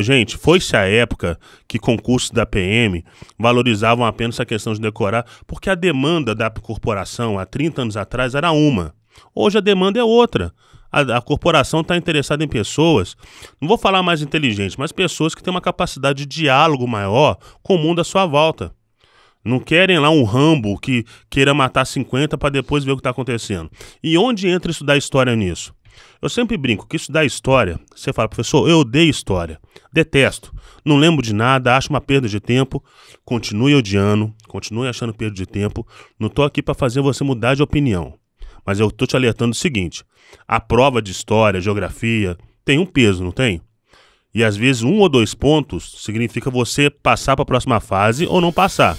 Gente, foi-se a época que concursos da PM valorizavam apenas a questão de decorar, porque a demanda da corporação há 30 anos atrás era uma. Hoje a demanda é outra. A, a corporação está interessada em pessoas, não vou falar mais inteligentes, mas pessoas que têm uma capacidade de diálogo maior com o mundo à sua volta. Não querem lá um Rambo que queira matar 50 para depois ver o que está acontecendo. E onde entra isso da história nisso? Eu sempre brinco que estudar história, você fala, professor, eu odeio história, detesto, não lembro de nada, acho uma perda de tempo, continue odiando, continue achando perda de tempo, não estou aqui para fazer você mudar de opinião. Mas eu estou te alertando o seguinte: a prova de história, geografia, tem um peso, não tem? E às vezes um ou dois pontos significa você passar para a próxima fase ou não passar.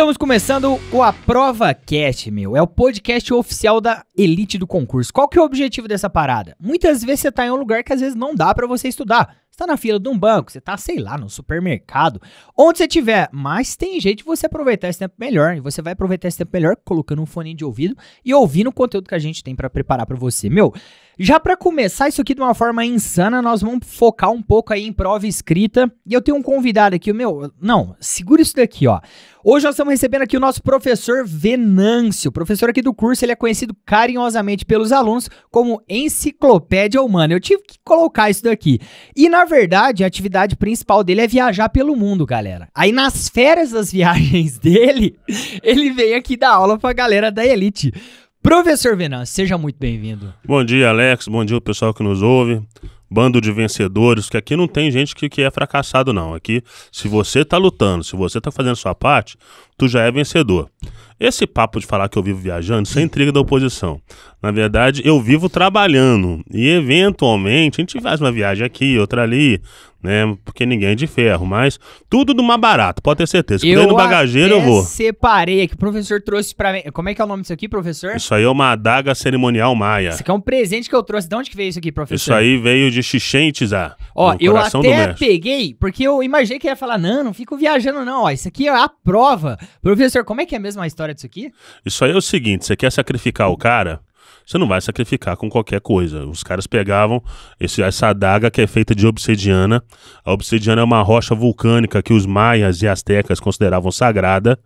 Estamos começando o Aprova Cast, meu. É o podcast oficial da elite do concurso. Qual que é o objetivo dessa parada? Muitas vezes você tá em um lugar que às vezes não dá para você estudar. Você tá na fila de um banco, você tá, sei lá, no supermercado, onde você tiver, mas tem jeito de você aproveitar esse tempo melhor, e você vai aproveitar esse tempo melhor colocando um fone de ouvido e ouvindo o conteúdo que a gente tem para preparar para você, meu. Já para começar isso aqui de uma forma insana, nós vamos focar um pouco aí em prova escrita. E eu tenho um convidado aqui, meu, não, segura isso daqui, ó. Hoje nós estamos recebendo aqui o nosso professor Venâncio, professor aqui do curso, ele é conhecido carinhosamente pelos alunos como Enciclopédia Humana. Eu tive que colocar isso daqui. E na verdade, a atividade principal dele é viajar pelo mundo, galera. Aí nas férias das viagens dele, ele vem aqui dar aula pra galera da elite. Professor Venan, seja muito bem-vindo. Bom dia, Alex. Bom dia, o pessoal que nos ouve. Bando de vencedores, que aqui não tem gente que, que é fracassado, não. Aqui, se você tá lutando, se você tá fazendo sua parte, tu já é vencedor. Esse papo de falar que eu vivo viajando, isso é intriga da oposição. Na verdade, eu vivo trabalhando. E eventualmente, a gente faz uma viagem aqui, outra ali, né? Porque ninguém é de ferro, mas tudo do mais barato, pode ter certeza. Se eu no bagageiro, eu vou. separei aqui, o professor trouxe pra mim. Como é que é o nome disso aqui, professor? Isso aí é uma adaga cerimonial maia. Isso aqui é um presente que eu trouxe. De onde que veio isso aqui, professor? Isso aí veio de Xixentes, ah. Ó, eu até peguei, porque eu imaginei que ia falar, não, não fico viajando não, ó, isso aqui é a prova. Professor, como é que é mesmo a história disso aqui? Isso aí é o seguinte, você quer sacrificar o cara, você não vai sacrificar com qualquer coisa. Os caras pegavam esse, essa adaga que é feita de obsidiana. A obsidiana é uma rocha vulcânica que os maias e astecas consideravam sagrada.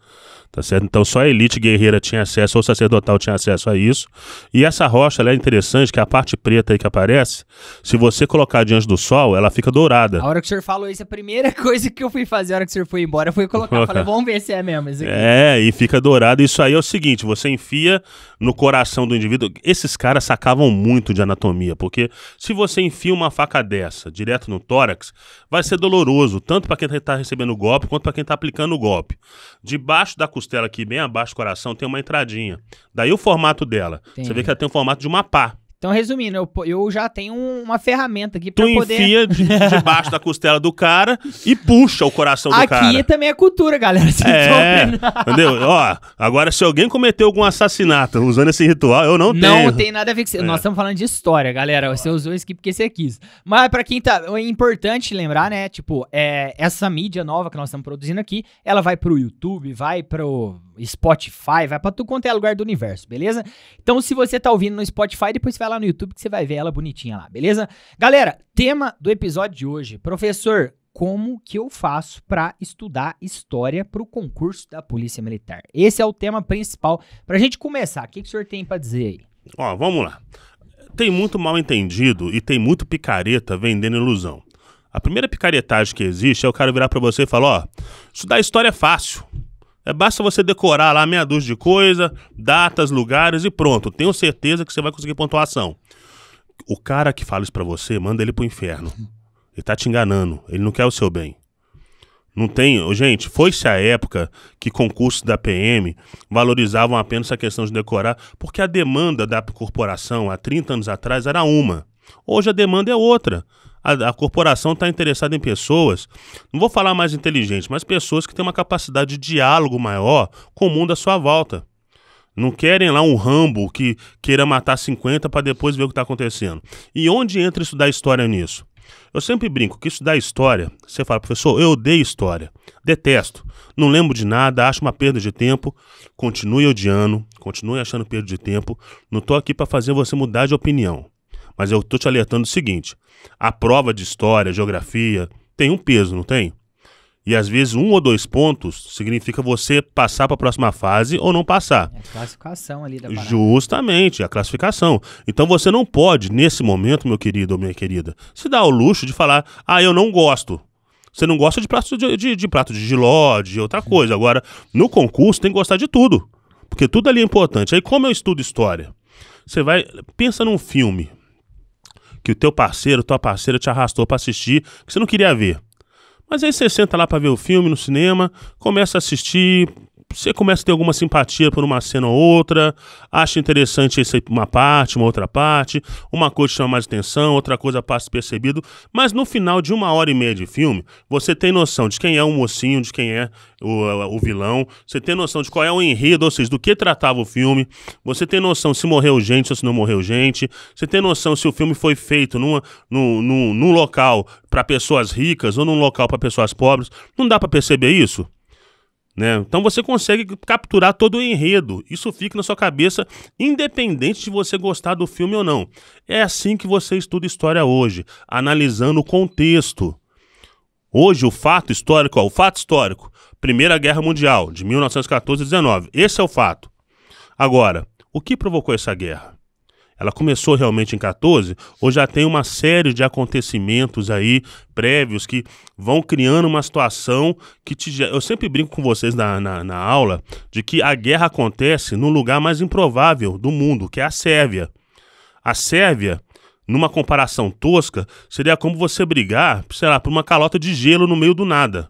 Tá certo? Então só a elite guerreira tinha acesso, ou sacerdotal tinha acesso a isso. E essa rocha ela é interessante, que é a parte preta aí que aparece, se você colocar diante do sol, ela fica dourada. A hora que o senhor falou isso, a primeira coisa que eu fui fazer a hora que o senhor foi embora foi colocar. Eu falei, vamos ver se é mesmo. É, e fica dourada. Isso aí é o seguinte: você enfia no coração do indivíduo. Esses caras sacavam muito de anatomia, porque se você enfia uma faca dessa direto no tórax, vai ser doloroso, tanto para quem está recebendo o golpe quanto para quem está aplicando o golpe. Debaixo da costela aqui bem abaixo do coração tem uma entradinha. Daí o formato dela. Você vê que ela tem o formato de uma pá. Então, resumindo, eu, eu já tenho uma ferramenta aqui pra tu poder... Tu enfia debaixo da costela do cara e puxa o coração do aqui cara. Aqui também é cultura, galera. é, né? entendeu? Ó, agora se alguém cometeu algum assassinato usando esse ritual, eu não, não tenho. Não tem nada a ver com isso. É. Nós estamos falando de história, galera. Você usou isso aqui porque você quis. Mas pra quem tá... É importante lembrar, né? Tipo, é, essa mídia nova que nós estamos produzindo aqui, ela vai pro YouTube, vai pro Spotify, vai pra tu quanto é lugar do universo, beleza? Então, se você tá ouvindo no Spotify, depois vai lá no YouTube que você vai ver ela bonitinha lá, beleza? Galera, tema do episódio de hoje. Professor, como que eu faço para estudar história para o concurso da Polícia Militar? Esse é o tema principal. Para a gente começar, o que, que o senhor tem para dizer aí? Ó, vamos lá. Tem muito mal entendido e tem muito picareta vendendo ilusão. A primeira picaretagem que existe é o cara virar para você e falar: ó, estudar história é fácil. É, basta você decorar lá meia dúzia de coisa, datas, lugares e pronto. Tenho certeza que você vai conseguir pontuação. O cara que fala isso pra você, manda ele pro inferno. Ele tá te enganando. Ele não quer o seu bem. Não tem. Gente, foi-se a época que concursos da PM valorizavam apenas a questão de decorar, porque a demanda da corporação há 30 anos atrás era uma. Hoje a demanda é outra a, a corporação está interessada em pessoas, não vou falar mais inteligentes, mas pessoas que têm uma capacidade de diálogo maior com o mundo à sua volta. Não querem lá um Rambo que queira matar 50 para depois ver o que está acontecendo. E onde entra estudar história nisso? Eu sempre brinco que estudar história, você fala, professor, eu odeio história, detesto, não lembro de nada, acho uma perda de tempo, continue odiando, continue achando perda de tempo, não estou aqui para fazer você mudar de opinião. Mas eu tô te alertando o seguinte: a prova de história, geografia, tem um peso, não tem? E às vezes um ou dois pontos significa você passar para a próxima fase ou não passar. É a classificação ali da parada. Justamente, a classificação. Então você não pode, nesse momento, meu querido ou minha querida, se dar o luxo de falar: ah, eu não gosto. Você não gosta de prato de, de, de prato de giló, de outra coisa. Agora, no concurso tem que gostar de tudo. Porque tudo ali é importante. Aí, como eu estudo história? Você vai. Pensa num filme que o teu parceiro, tua parceira te arrastou para assistir, que você não queria ver. Mas aí você senta lá para ver o filme no cinema, começa a assistir, você começa a ter alguma simpatia por uma cena ou outra, acha interessante essa uma parte, uma outra parte, uma coisa chama mais atenção, outra coisa passa percebido, mas no final de uma hora e meia de filme, você tem noção de quem é o mocinho, de quem é o, o vilão, você tem noção de qual é o enredo, ou seja, do que tratava o filme, você tem noção se morreu gente ou se não morreu gente, você tem noção se o filme foi feito numa, num, num, num local para pessoas ricas ou num local para pessoas pobres, não dá para perceber isso? Né? Então você consegue capturar todo o enredo. Isso fica na sua cabeça, independente de você gostar do filme ou não. É assim que você estuda história hoje, analisando o contexto. Hoje, o fato histórico, ó, o fato histórico, Primeira Guerra Mundial, de 1914 a 19. Esse é o fato. Agora, o que provocou essa guerra? Ela começou realmente em 14, ou já tem uma série de acontecimentos aí prévios que vão criando uma situação que te. Eu sempre brinco com vocês na, na, na aula de que a guerra acontece no lugar mais improvável do mundo, que é a Sérvia. A Sérvia, numa comparação tosca, seria como você brigar, sei lá, por uma calota de gelo no meio do nada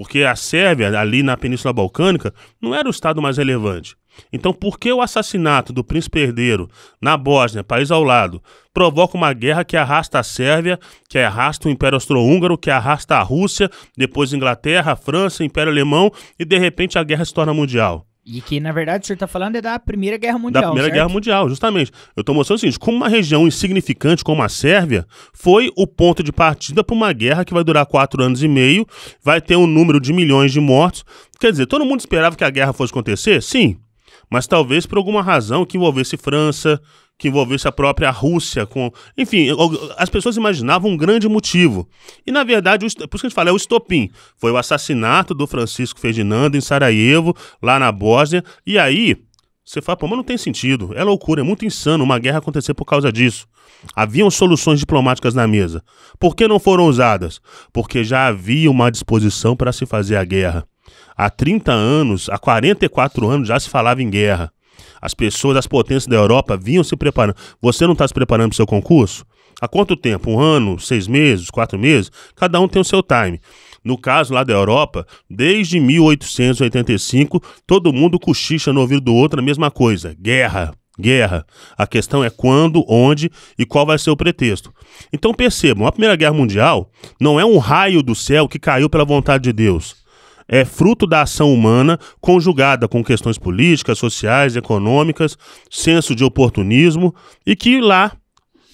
porque a Sérvia, ali na Península Balcânica, não era o estado mais relevante. Então, por que o assassinato do príncipe herdeiro na Bósnia, país ao lado, provoca uma guerra que arrasta a Sérvia, que arrasta o Império Austro-Húngaro, que arrasta a Rússia, depois Inglaterra, França, Império Alemão e de repente a guerra se torna mundial? E que, na verdade, o senhor está falando é da Primeira Guerra Mundial. Da Primeira certo? Guerra Mundial, justamente. Eu estou mostrando o seguinte: como uma região insignificante como a Sérvia foi o ponto de partida para uma guerra que vai durar quatro anos e meio, vai ter um número de milhões de mortos. Quer dizer, todo mundo esperava que a guerra fosse acontecer? Sim. Mas talvez por alguma razão que envolvesse França, que envolvesse a própria Rússia com, enfim, as pessoas imaginavam um grande motivo. E na verdade, o, por isso que a gente fala, é o estopim. Foi o assassinato do Francisco Ferdinando em Sarajevo, lá na Bósnia, e aí você fala, pô, mas não tem sentido, é loucura, é muito insano uma guerra acontecer por causa disso. Haviam soluções diplomáticas na mesa. Por que não foram usadas? Porque já havia uma disposição para se fazer a guerra. Há 30 anos, há 44 anos já se falava em guerra. As pessoas, as potências da Europa vinham se preparando. Você não está se preparando para o seu concurso? Há quanto tempo? Um ano, seis meses, quatro meses? Cada um tem o seu time. No caso lá da Europa, desde 1885, todo mundo cochicha no ouvido do outro a mesma coisa: guerra, guerra. A questão é quando, onde e qual vai ser o pretexto. Então percebam, a Primeira Guerra Mundial não é um raio do céu que caiu pela vontade de Deus é fruto da ação humana conjugada com questões políticas, sociais, econômicas, senso de oportunismo, e que lá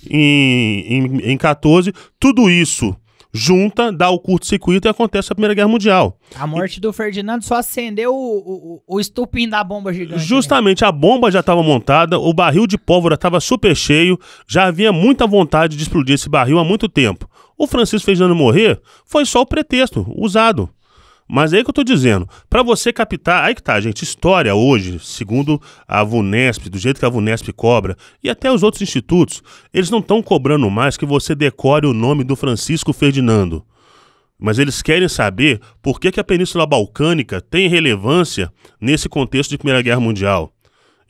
em, em, em 14, tudo isso junta, dá o curto-circuito e acontece a Primeira Guerra Mundial. A morte e... do Ferdinando só acendeu o, o, o, estupim da bomba gigante. Né? Justamente, né? a bomba já estava montada, o barril de pólvora estava super cheio, já havia muita vontade de explodir esse barril há muito tempo. O Francisco Ferdinando morrer foi só o pretexto usado. Mas é aí que eu estou dizendo, para você captar, aí que tá, gente, história hoje, segundo a VUNESP, do jeito que a VUNESP cobra, e até os outros institutos, eles não estão cobrando mais que você decore o nome do Francisco Ferdinando. Mas eles querem saber por que, que a Península Balcânica tem relevância nesse contexto de Primeira Guerra Mundial.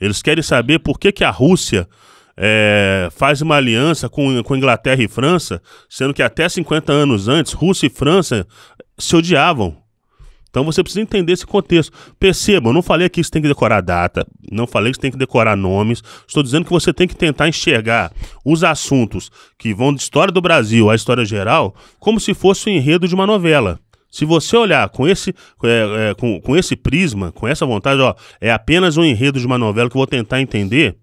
Eles querem saber por que, que a Rússia é, faz uma aliança com, com Inglaterra e França, sendo que até 50 anos antes, Rússia e França se odiavam. Então você precisa entender esse contexto. Perceba, eu não falei aqui que você tem que decorar data, não falei que você tem que decorar nomes. Estou dizendo que você tem que tentar enxergar os assuntos que vão de história do Brasil à história geral como se fosse o enredo de uma novela. Se você olhar com esse, é, é, com, com esse prisma, com essa vontade, ó, é apenas um enredo de uma novela que eu vou tentar entender,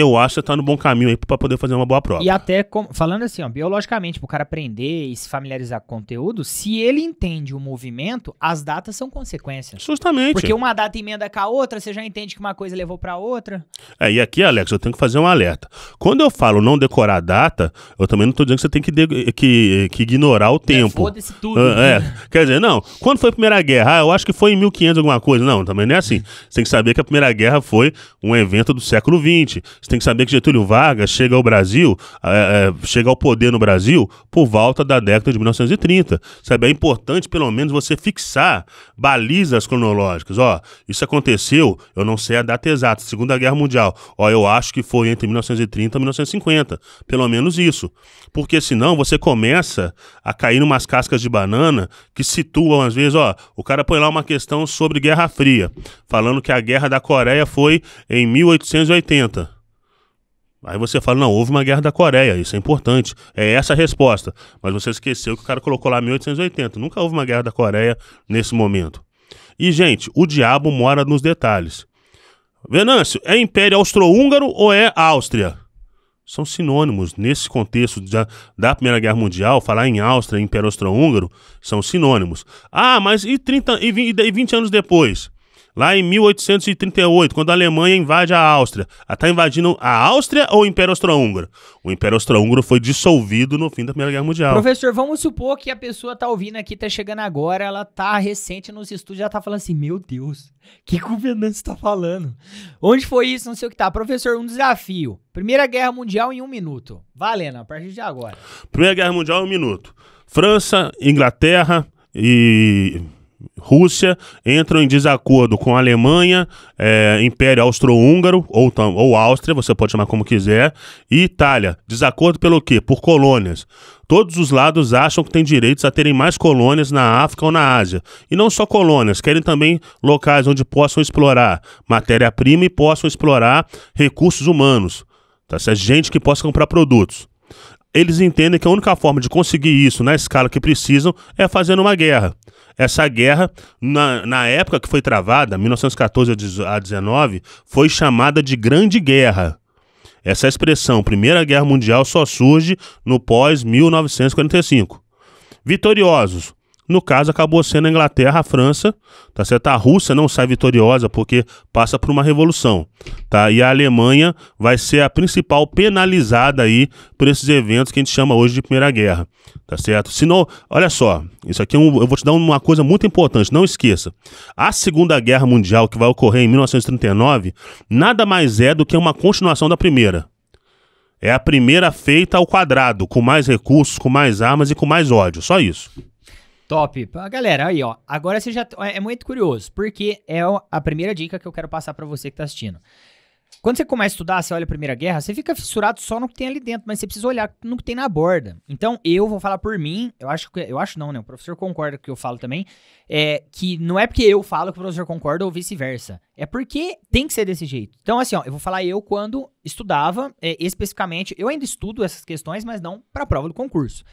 eu acho que tá no bom caminho aí para poder fazer uma boa prova. E até, falando assim, ó, biologicamente, pro cara aprender e se familiarizar com o conteúdo, se ele entende o movimento, as datas são consequências. Justamente. Porque uma data emenda com a outra, você já entende que uma coisa levou para outra. É, e aqui, Alex, eu tenho que fazer um alerta. Quando eu falo não decorar a data, eu também não tô dizendo que você tem que, que, que, ignorar o é, tempo. Foda-se tudo. Ah, é, quer dizer, não. Quando foi a Primeira Guerra? Ah, eu acho que foi em 1500 alguma coisa. Não, também não é assim. Você tem que saber que a Primeira Guerra foi um evento do século XX você tem que saber que Getúlio Vargas chega ao Brasil, é, é, chega ao poder no Brasil por volta da década de 1930. Sabe, é importante pelo menos você fixar balizas cronológicas. Ó, isso aconteceu, eu não sei a data exata, Segunda Guerra Mundial. Ó, eu acho que foi entre 1930 e 1950. Pelo menos isso. Porque senão você começa a cair umas cascas de banana que situam, às vezes, ó, o cara põe lá uma questão sobre Guerra Fria, falando que a Guerra da Coreia foi em 1880. Aí você fala, não, houve uma guerra da Coreia, isso é importante. É essa a resposta. Mas você esqueceu que o cara colocou lá 1880. Nunca houve uma guerra da Coreia nesse momento. E, gente, o diabo mora nos detalhes. Venâncio, é Império Austro-Húngaro ou é Áustria? São sinônimos. Nesse contexto da, da Primeira Guerra Mundial, falar em Áustria e Império Austro-Húngaro são sinônimos. Ah, mas e 30 e e 20 anos depois? Lá em 1838, quando a Alemanha invade a Áustria. Está invadindo a Áustria ou o Império Austro-Húngaro? O Império Austro-Húngaro foi dissolvido no fim da Primeira Guerra Mundial. Professor, vamos supor que a pessoa tá ouvindo aqui, tá chegando agora, ela tá recente nos estudos, já tá falando assim, meu Deus, que governante está falando? Onde foi isso? Não sei o que tá. Professor, um desafio. Primeira Guerra Mundial em um minuto. Valendo, a partir de agora. Primeira Guerra Mundial em um minuto. França, Inglaterra e Rússia entram em desacordo com a Alemanha, é, Império Austro-Húngaro, ou, ou Áustria, você pode chamar como quiser, e Itália. Desacordo pelo quê? Por colônias. Todos os lados acham que têm direitos a terem mais colônias na África ou na Ásia. E não só colônias, querem também locais onde possam explorar matéria-prima e possam explorar recursos humanos. Tá? Se é gente que possa comprar produtos. Eles entendem que a única forma de conseguir isso na escala que precisam é fazendo uma guerra. Essa guerra, na, na época que foi travada, 1914 a 19, foi chamada de Grande Guerra. Essa expressão, Primeira Guerra Mundial, só surge no pós-1945. Vitoriosos, no caso, acabou sendo a Inglaterra, a França, tá certo? A Rússia não sai vitoriosa porque passa por uma revolução, tá? E a Alemanha vai ser a principal penalizada aí por esses eventos que a gente chama hoje de Primeira Guerra, tá certo? Se não, olha só, isso aqui é um, eu vou te dar uma coisa muito importante, não esqueça. A Segunda Guerra Mundial, que vai ocorrer em 1939, nada mais é do que uma continuação da Primeira. É a primeira feita ao quadrado, com mais recursos, com mais armas e com mais ódio, só isso. Top. Galera, aí, ó. Agora você já é, é muito curioso, porque é a primeira dica que eu quero passar para você que tá assistindo. Quando você começa a estudar, você olha a Primeira Guerra, você fica fissurado só no que tem ali dentro, mas você precisa olhar no que tem na borda. Então, eu vou falar por mim, eu acho que. Eu acho não, né? O professor concorda com o que eu falo também. É que não é porque eu falo que o professor concorda ou vice-versa. É porque tem que ser desse jeito. Então, assim, ó, eu vou falar eu quando estudava, é, especificamente, eu ainda estudo essas questões, mas não para a prova do concurso.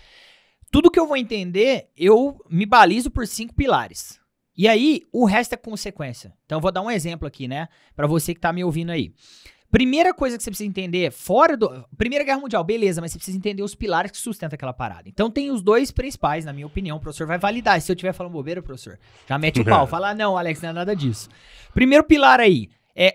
Tudo que eu vou entender, eu me balizo por cinco pilares. E aí, o resto é consequência. Então, eu vou dar um exemplo aqui, né? Para você que está me ouvindo aí. Primeira coisa que você precisa entender, fora do. Primeira Guerra Mundial, beleza, mas você precisa entender os pilares que sustentam aquela parada. Então tem os dois principais, na minha opinião. O professor vai validar. Se eu estiver falando bobeira, professor, já mete o pau. Fala, ah, não, Alex, não é nada disso. Primeiro pilar aí,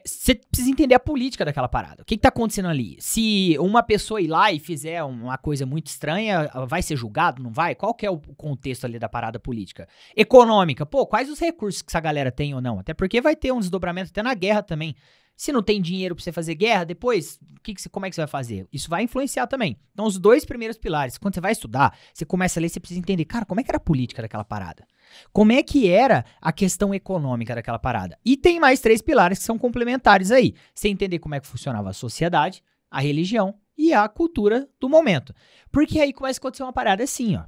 você é, precisa entender a política daquela parada. O que, que tá acontecendo ali? Se uma pessoa ir lá e fizer uma coisa muito estranha, ah, vai ser julgado, não vai? Qual que é o contexto ali da parada política? Econômica, pô, quais os recursos que essa galera tem ou não? Até porque vai ter um desdobramento até na guerra também. Se não tem dinheiro para você fazer guerra, depois, que que você, como é que você vai fazer? Isso vai influenciar também. Então, os dois primeiros pilares, quando você vai estudar, você começa a ler, você precisa entender, cara, como é que era a política daquela parada? Como é que era a questão econômica daquela parada? E tem mais três pilares que são complementares aí. Você entender como é que funcionava a sociedade, a religião e a cultura do momento. Porque aí começa a acontecer uma parada assim, ó.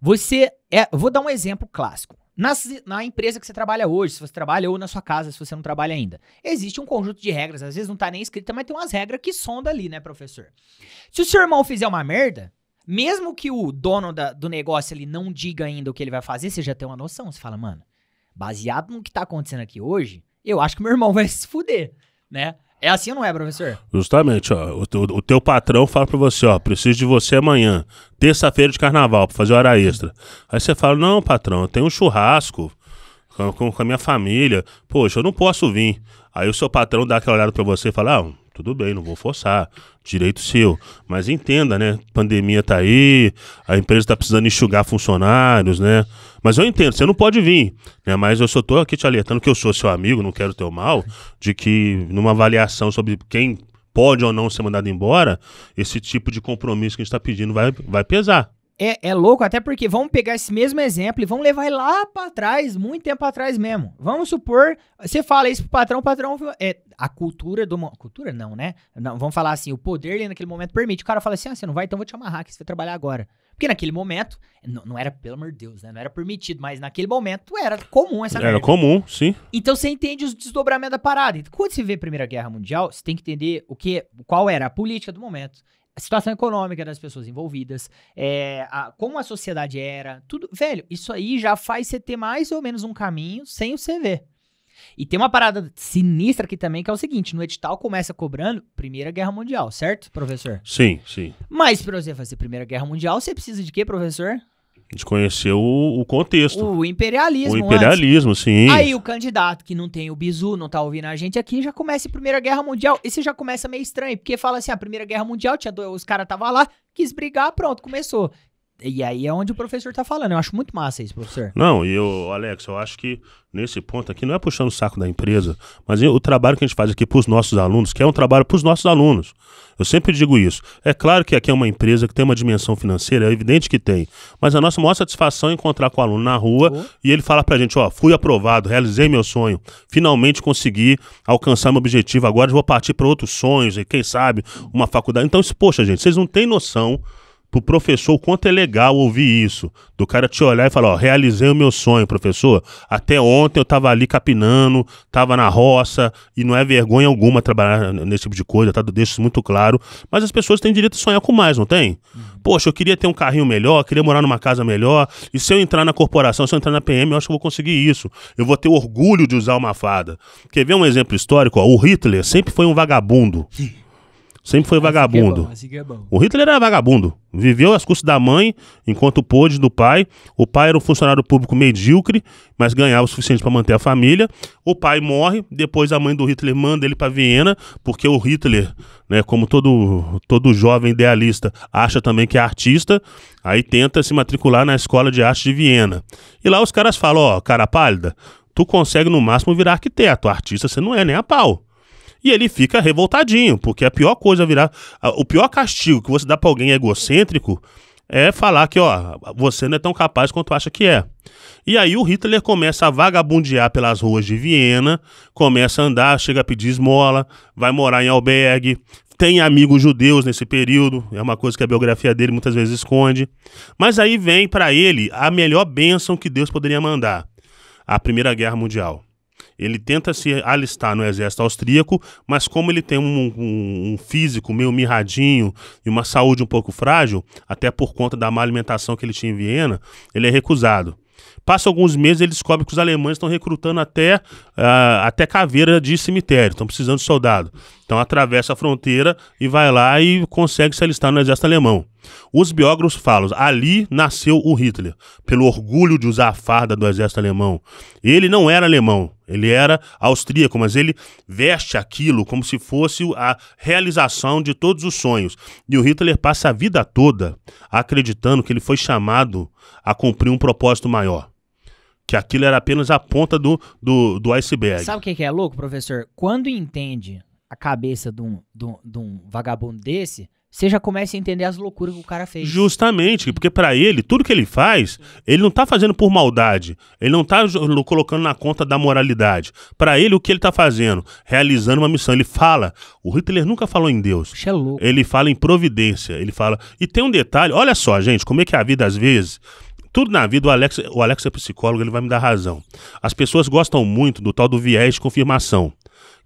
Você. É, vou dar um exemplo clássico na, na empresa que você trabalha hoje, se você trabalha ou na sua casa, se você não trabalha ainda. Existe um conjunto de regras, às vezes não tá nem escrita, mas tem umas regras que sonda ali, né, professor? Se o seu irmão fizer uma merda, mesmo que o dono da, do negócio ele não diga ainda o que ele vai fazer, você já tem uma noção. Você fala, mano, baseado no que tá acontecendo aqui hoje, eu acho que meu irmão vai se fuder, né? É assim ou não é, professor? Justamente, ó. O, o, o teu patrão fala pra você, ó, preciso de você amanhã, terça-feira de carnaval, pra fazer hora extra. Aí você fala, não, patrão, eu tenho um churrasco com, com, a minha família, poxa, eu não posso vir. Aí o seu patrão dá aquela olhada pra você e fala, ah, tudo bem, não vou forçar, direito seu. Mas entenda, né? Pandemia tá aí, a empresa tá precisando enxugar funcionários, né? Mas eu entendo, você não pode vir, né? Mas eu só tô aqui te alertando que eu sou seu amigo, não quero teu mal, de que numa avaliação sobre quem pode ou não ser mandado embora, esse tipo de compromisso que a gente está pedindo vai, vai pesar. É, é louco, até porque vamos pegar esse mesmo exemplo e vamos levar ele lá para trás, muito tempo atrás mesmo. Vamos supor, você fala isso pro patrão, o patrão. É, a cultura do. Cultura não, né? Não, vamos falar assim, o poder ali naquele momento permite. O cara fala assim: ah, você não vai, então vou te amarrar que você vai trabalhar agora. Porque naquele momento, não, não, era, pelo amor de Deus, né? Não era permitido, mas naquele momento era comum essa Era merda. comum, sim. Então você entende os desdobramentos da parada. Então, quando você vê a Primeira Guerra Mundial, você tem que entender o que, qual era a política do momento a situação econômica das pessoas envolvidas, é, a, como a sociedade era, tudo. Velho, isso aí já faz você ter mais ou menos um caminho sem o CV. E tem uma parada sinistra aqui também, que é o seguinte: no edital começa cobrando Primeira Guerra Mundial, certo, professor? Sim, sim. Mas pra você fazer Primeira Guerra Mundial, você precisa de quê, professor? Desconheceu o, o contexto. O imperialismo. O imperialismo, antes. sim. Aí o candidato que não tem o bizu, não tá ouvindo a gente aqui, já começa a Primeira Guerra Mundial. Esse já começa meio estranho, porque fala assim: a ah, Primeira Guerra Mundial, tinha dois, os caras estavam lá, quis brigar, pronto, começou. E aí é onde o professor tá falando. Eu acho muito massa isso, professor. Não, e eu, Alex, eu acho que nesse ponto aqui não é puxando o saco da empresa, mas o trabalho que a gente faz aqui para os nossos alunos, que é um trabalho para os nossos alunos. Eu sempre digo isso. É claro que aqui é uma empresa que tem uma dimensão financeira, é evidente que tem, mas a nossa maior satisfação é encontrar com o aluno na rua uhum. e ele falar para a gente, ó, fui aprovado, realizei meu sonho, finalmente consegui alcançar meu objetivo, agora vou partir para outros sonhos e quem sabe uma faculdade. Então, isso, poxa, gente, vocês não têm noção pro professor o quanto é legal ouvir isso. Do cara te olhar e falar, ó, realizei o meu sonho, professor. Até ontem eu tava ali capinando, tava na roça, e não é vergonha alguma trabalhar nesse tipo de coisa, tá? Deixo isso muito claro. Mas as pessoas têm direito a sonhar com mais, não tem? Uhum. Poxa, eu queria ter um carrinho melhor, queria morar numa casa melhor, e se eu entrar na corporação, se eu entrar na PM, eu acho que eu vou conseguir isso. Eu vou ter orgulho de usar uma fada. Quer ver um exemplo histórico? Ó? O Hitler sempre foi um vagabundo. Sempre foi é vagabundo. É é o Hitler era vagabundo. Viveu às custas da mãe, enquanto pôde do pai. O pai era um funcionário público medíocre, mas ganhava o suficiente para manter a família. O pai morre, depois a mãe do Hitler manda ele para Viena, porque o Hitler, né, como todo, todo jovem idealista, acha também que é artista. Aí tenta se matricular na Escola de Arte de Viena. E lá os caras falam: ó, cara pálida, tu consegue no máximo virar arquiteto. Artista você não é nem a pau. E ele fica revoltadinho, porque a pior coisa virar. O pior castigo que você dá para alguém egocêntrico é falar que, ó, você não é tão capaz quanto acha que é. E aí o Hitler começa a vagabundear pelas ruas de Viena, começa a andar, chega a pedir esmola, vai morar em albergue, tem amigos judeus nesse período, é uma coisa que a biografia dele muitas vezes esconde. Mas aí vem para ele a melhor bênção que Deus poderia mandar: a Primeira Guerra Mundial. Ele tenta se alistar no exército austríaco, mas como ele tem um, um, um físico meio mirradinho e uma saúde um pouco frágil, até por conta da má alimentação que ele tinha em Viena, ele é recusado. Passa alguns meses, ele descobre que os alemães estão recrutando até, uh, até caveira de cemitério, estão precisando de soldado. Então atravessa a fronteira e vai lá e consegue se alistar no exército alemão. Os biógrafos falam, ali nasceu o Hitler, pelo orgulho de usar a farda do exército alemão. Ele não era alemão, ele era austríaco, mas ele veste aquilo como se fosse a realização de todos os sonhos. E o Hitler passa a vida toda acreditando que ele foi chamado a cumprir um propósito maior que aquilo era apenas a ponta do, do, do iceberg. Sabe o que é louco, professor? Quando entende a cabeça de um, de um, de um vagabundo desse, você já começa a entender as loucuras que o cara fez. Justamente, porque para ele, tudo que ele faz, ele não tá fazendo por maldade. Ele não tá colocando na conta da moralidade. Para ele, o que ele tá fazendo? Realizando uma missão. Ele fala. O Hitler nunca falou em Deus. Isso é louco. Ele fala em providência. Ele fala. E tem um detalhe, olha só, gente, como é que é a vida às vezes. Tudo na vida, o Alex, o Alex é psicólogo, ele vai me dar razão. As pessoas gostam muito do tal do viés de confirmação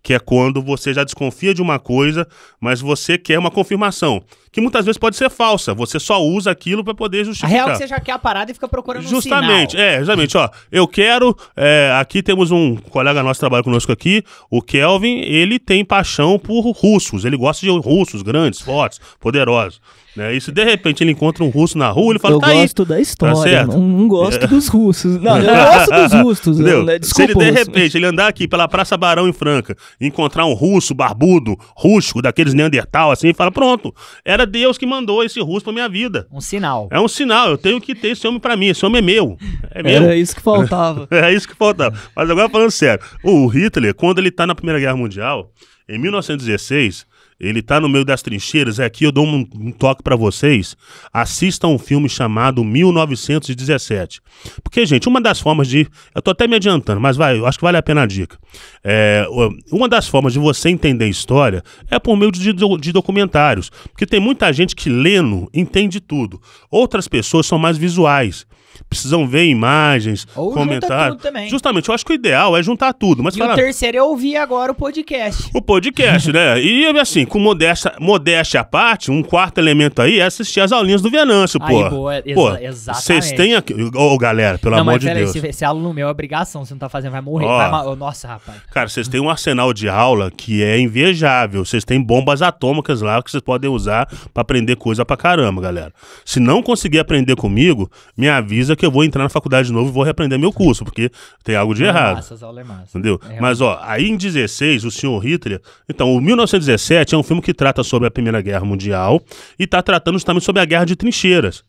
que é quando você já desconfia de uma coisa, mas você quer uma confirmação que muitas vezes pode ser falsa. Você só usa aquilo para poder justificar. A real é que você já quer a parada e fica procurando Justamente, um é, justamente, ó. Eu quero. É, aqui temos um colega nosso que trabalha conosco aqui, o Kelvin, ele tem paixão por russos. Ele gosta de russos grandes, fortes, poderosos. Né? E se de repente ele encontra um russo na rua, ele fala: Eu tá gosto aí, da tá história, tá não, não, gosto é. dos russos. Não, eu gosto dos russos. né? Desculpa, se ele de repente ele andar aqui pela Praça Barão em Franca, encontrar um russo barbudo, rústico, daqueles Neandertal, assim, e fala: Pronto, era era é Deus que mandou esse russo pra minha vida. Um sinal. É um sinal, eu tenho que ter esse homem pra mim, esse homem é meu. É meu. Era isso que faltava. É isso que faltava. Mas agora falando sério, o Hitler, quando ele tá na Primeira Guerra Mundial, em 1916, ele tá no meio das trincheiras. É aqui eu dou um, um toque para vocês. Assistam um filme chamado 1917. Porque, gente, uma das formas de. Eu tô até me adiantando, mas vai, eu acho que vale a pena a dica. É, uma das formas de você entender história é por meio de, de documentários. Porque tem muita gente que lendo entende tudo. Outras pessoas são mais visuais precisam ver imagens, Ou comentários. Justamente, eu acho que o ideal é juntar tudo. Mas e o terceiro é ouvir agora o podcast. O podcast, né? E assim, com modéstia, modéstia à parte, um quarto elemento aí é assistir as aulinhas do Venâncio, aí, pô. Boa, exa pô, exatamente. Vocês têm aqui. Ô, oh, galera, pelo não, amor de Deus. Esse, esse é aluno meu é obrigação, você não tá fazendo, vai morrer. Oh. Vai ma... nossa, rapaz. Cara, vocês têm um arsenal de aula que é invejável. Vocês têm bombas atômicas lá que vocês podem usar para aprender coisa pra caramba, galera. Se não conseguir aprender comigo, me avisa avisa que eu vou entrar na faculdade de novo e vou reaprender meu curso, porque tem algo de é errado. Massas, aula é massa. Entendeu? É Mas, ó, aí em 16, o senhor Hitler. Então, o 1917 é um filme que trata sobre a Primeira Guerra Mundial e está tratando justamente sobre a guerra de trincheiras,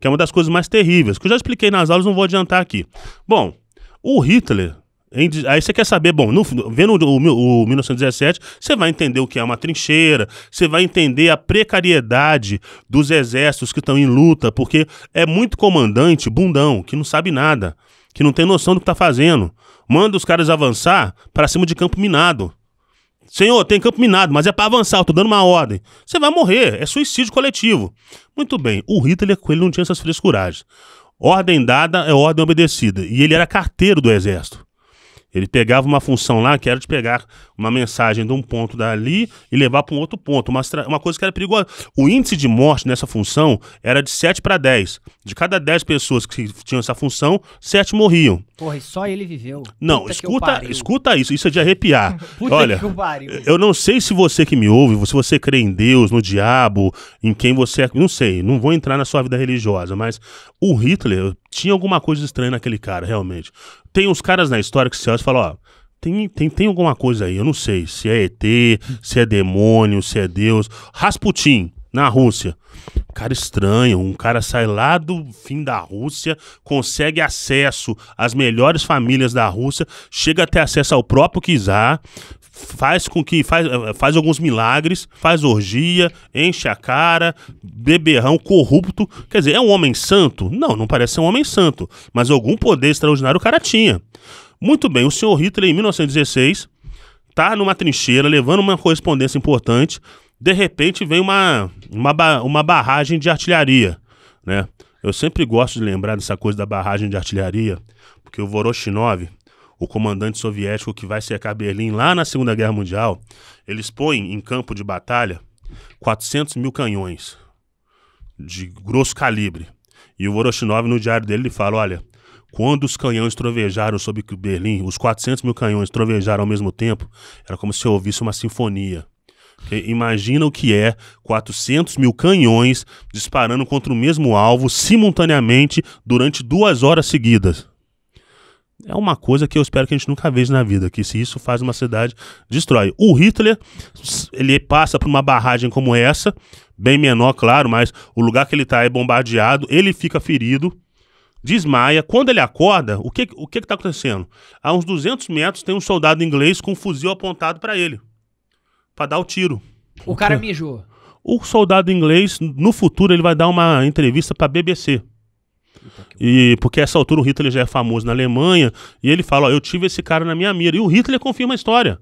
que é uma das coisas mais terríveis, que eu já expliquei nas aulas, não vou adiantar aqui. Bom, o Hitler Aí você quer saber, bom, no, vendo o, o, o 1917, você vai entender o que é uma trincheira, você vai entender a precariedade dos exércitos que estão em luta, porque é muito comandante bundão, que não sabe nada, que não tem noção do que está fazendo. Manda os caras avançar para cima de campo minado. Senhor, tem campo minado, mas é para avançar, eu tô dando uma ordem. Você vai morrer, é suicídio coletivo. Muito bem, o Hitler, ele não tinha essas frescuragens. Ordem dada é ordem obedecida, e ele era carteiro do exército. Ele pegava uma função lá que era de pegar uma mensagem de um ponto dali e levar para um outro ponto. Uma, uma coisa que era perigosa. O índice de morte nessa função era de 7 para 10. De cada 10 pessoas que tinham essa função, 7 morriam. Porra, e só ele viveu. Não, escuta, escuta isso. Isso é de arrepiar. Puta Olha, eu, eu não sei se você que me ouve, se você crê em Deus, no diabo, em quem você é. Não sei, não vou entrar na sua vida religiosa, mas o Hitler, tinha alguma coisa estranha naquele cara, realmente. Tem uns caras na história que se olha e fala, ó, tem, tem, tem alguma coisa aí, eu não sei se é ET, se é demônio, se é Deus. Rasputin, na Rússia. cara estranho, um cara sai lá do fim da Rússia, consegue acesso às melhores famílias da Rússia, chega a ter acesso ao próprio Kizar, faz com que faz, eh, eh, faz alguns milagres, faz orgia, enche a cara, beberrão, corrupto. Quer dizer, é um homem santo? Não, não parece ser um homem santo, mas algum poder extraordinário o cara tinha. Muito bem, o senhor Hitler em 1916 tá numa trincheira levando uma correspondência importante, de repente vem uma uma, uma barragem de artilharia, né? Eu sempre gosto de lembrar dessa coisa da barragem de artilharia, porque o Voroshinov, o comandante soviético que vai cercar Berlim lá na Segunda Guerra Mundial, eles põem em campo de batalha 400 mil canhões de grosso calibre. E o Voroshinov no diário dele, ele fala: olha, quando os canhões trovejaram sobre Berlim, os 400 mil canhões trovejaram ao mesmo tempo, era como se eu ouvisse uma sinfonia. Imagina o que é 400 mil canhões disparando contra o mesmo alvo simultaneamente durante duas horas seguidas é uma coisa que eu espero que a gente nunca veja na vida, que se isso faz uma cidade, destrói. O Hitler, ele passa por uma barragem como essa, bem menor, claro, mas o lugar que ele está é bombardeado, ele fica ferido, desmaia. Quando ele acorda, o que o que está acontecendo? A uns 200 metros tem um soldado inglês com um fuzil apontado para ele, para dar o tiro. O cara mijou. O soldado inglês, no futuro, ele vai dar uma entrevista para a BBC e porque essa altura o Hitler já é famoso na Alemanha e ele fala, eu tive esse cara na minha mira. E o Hitler confirma a história.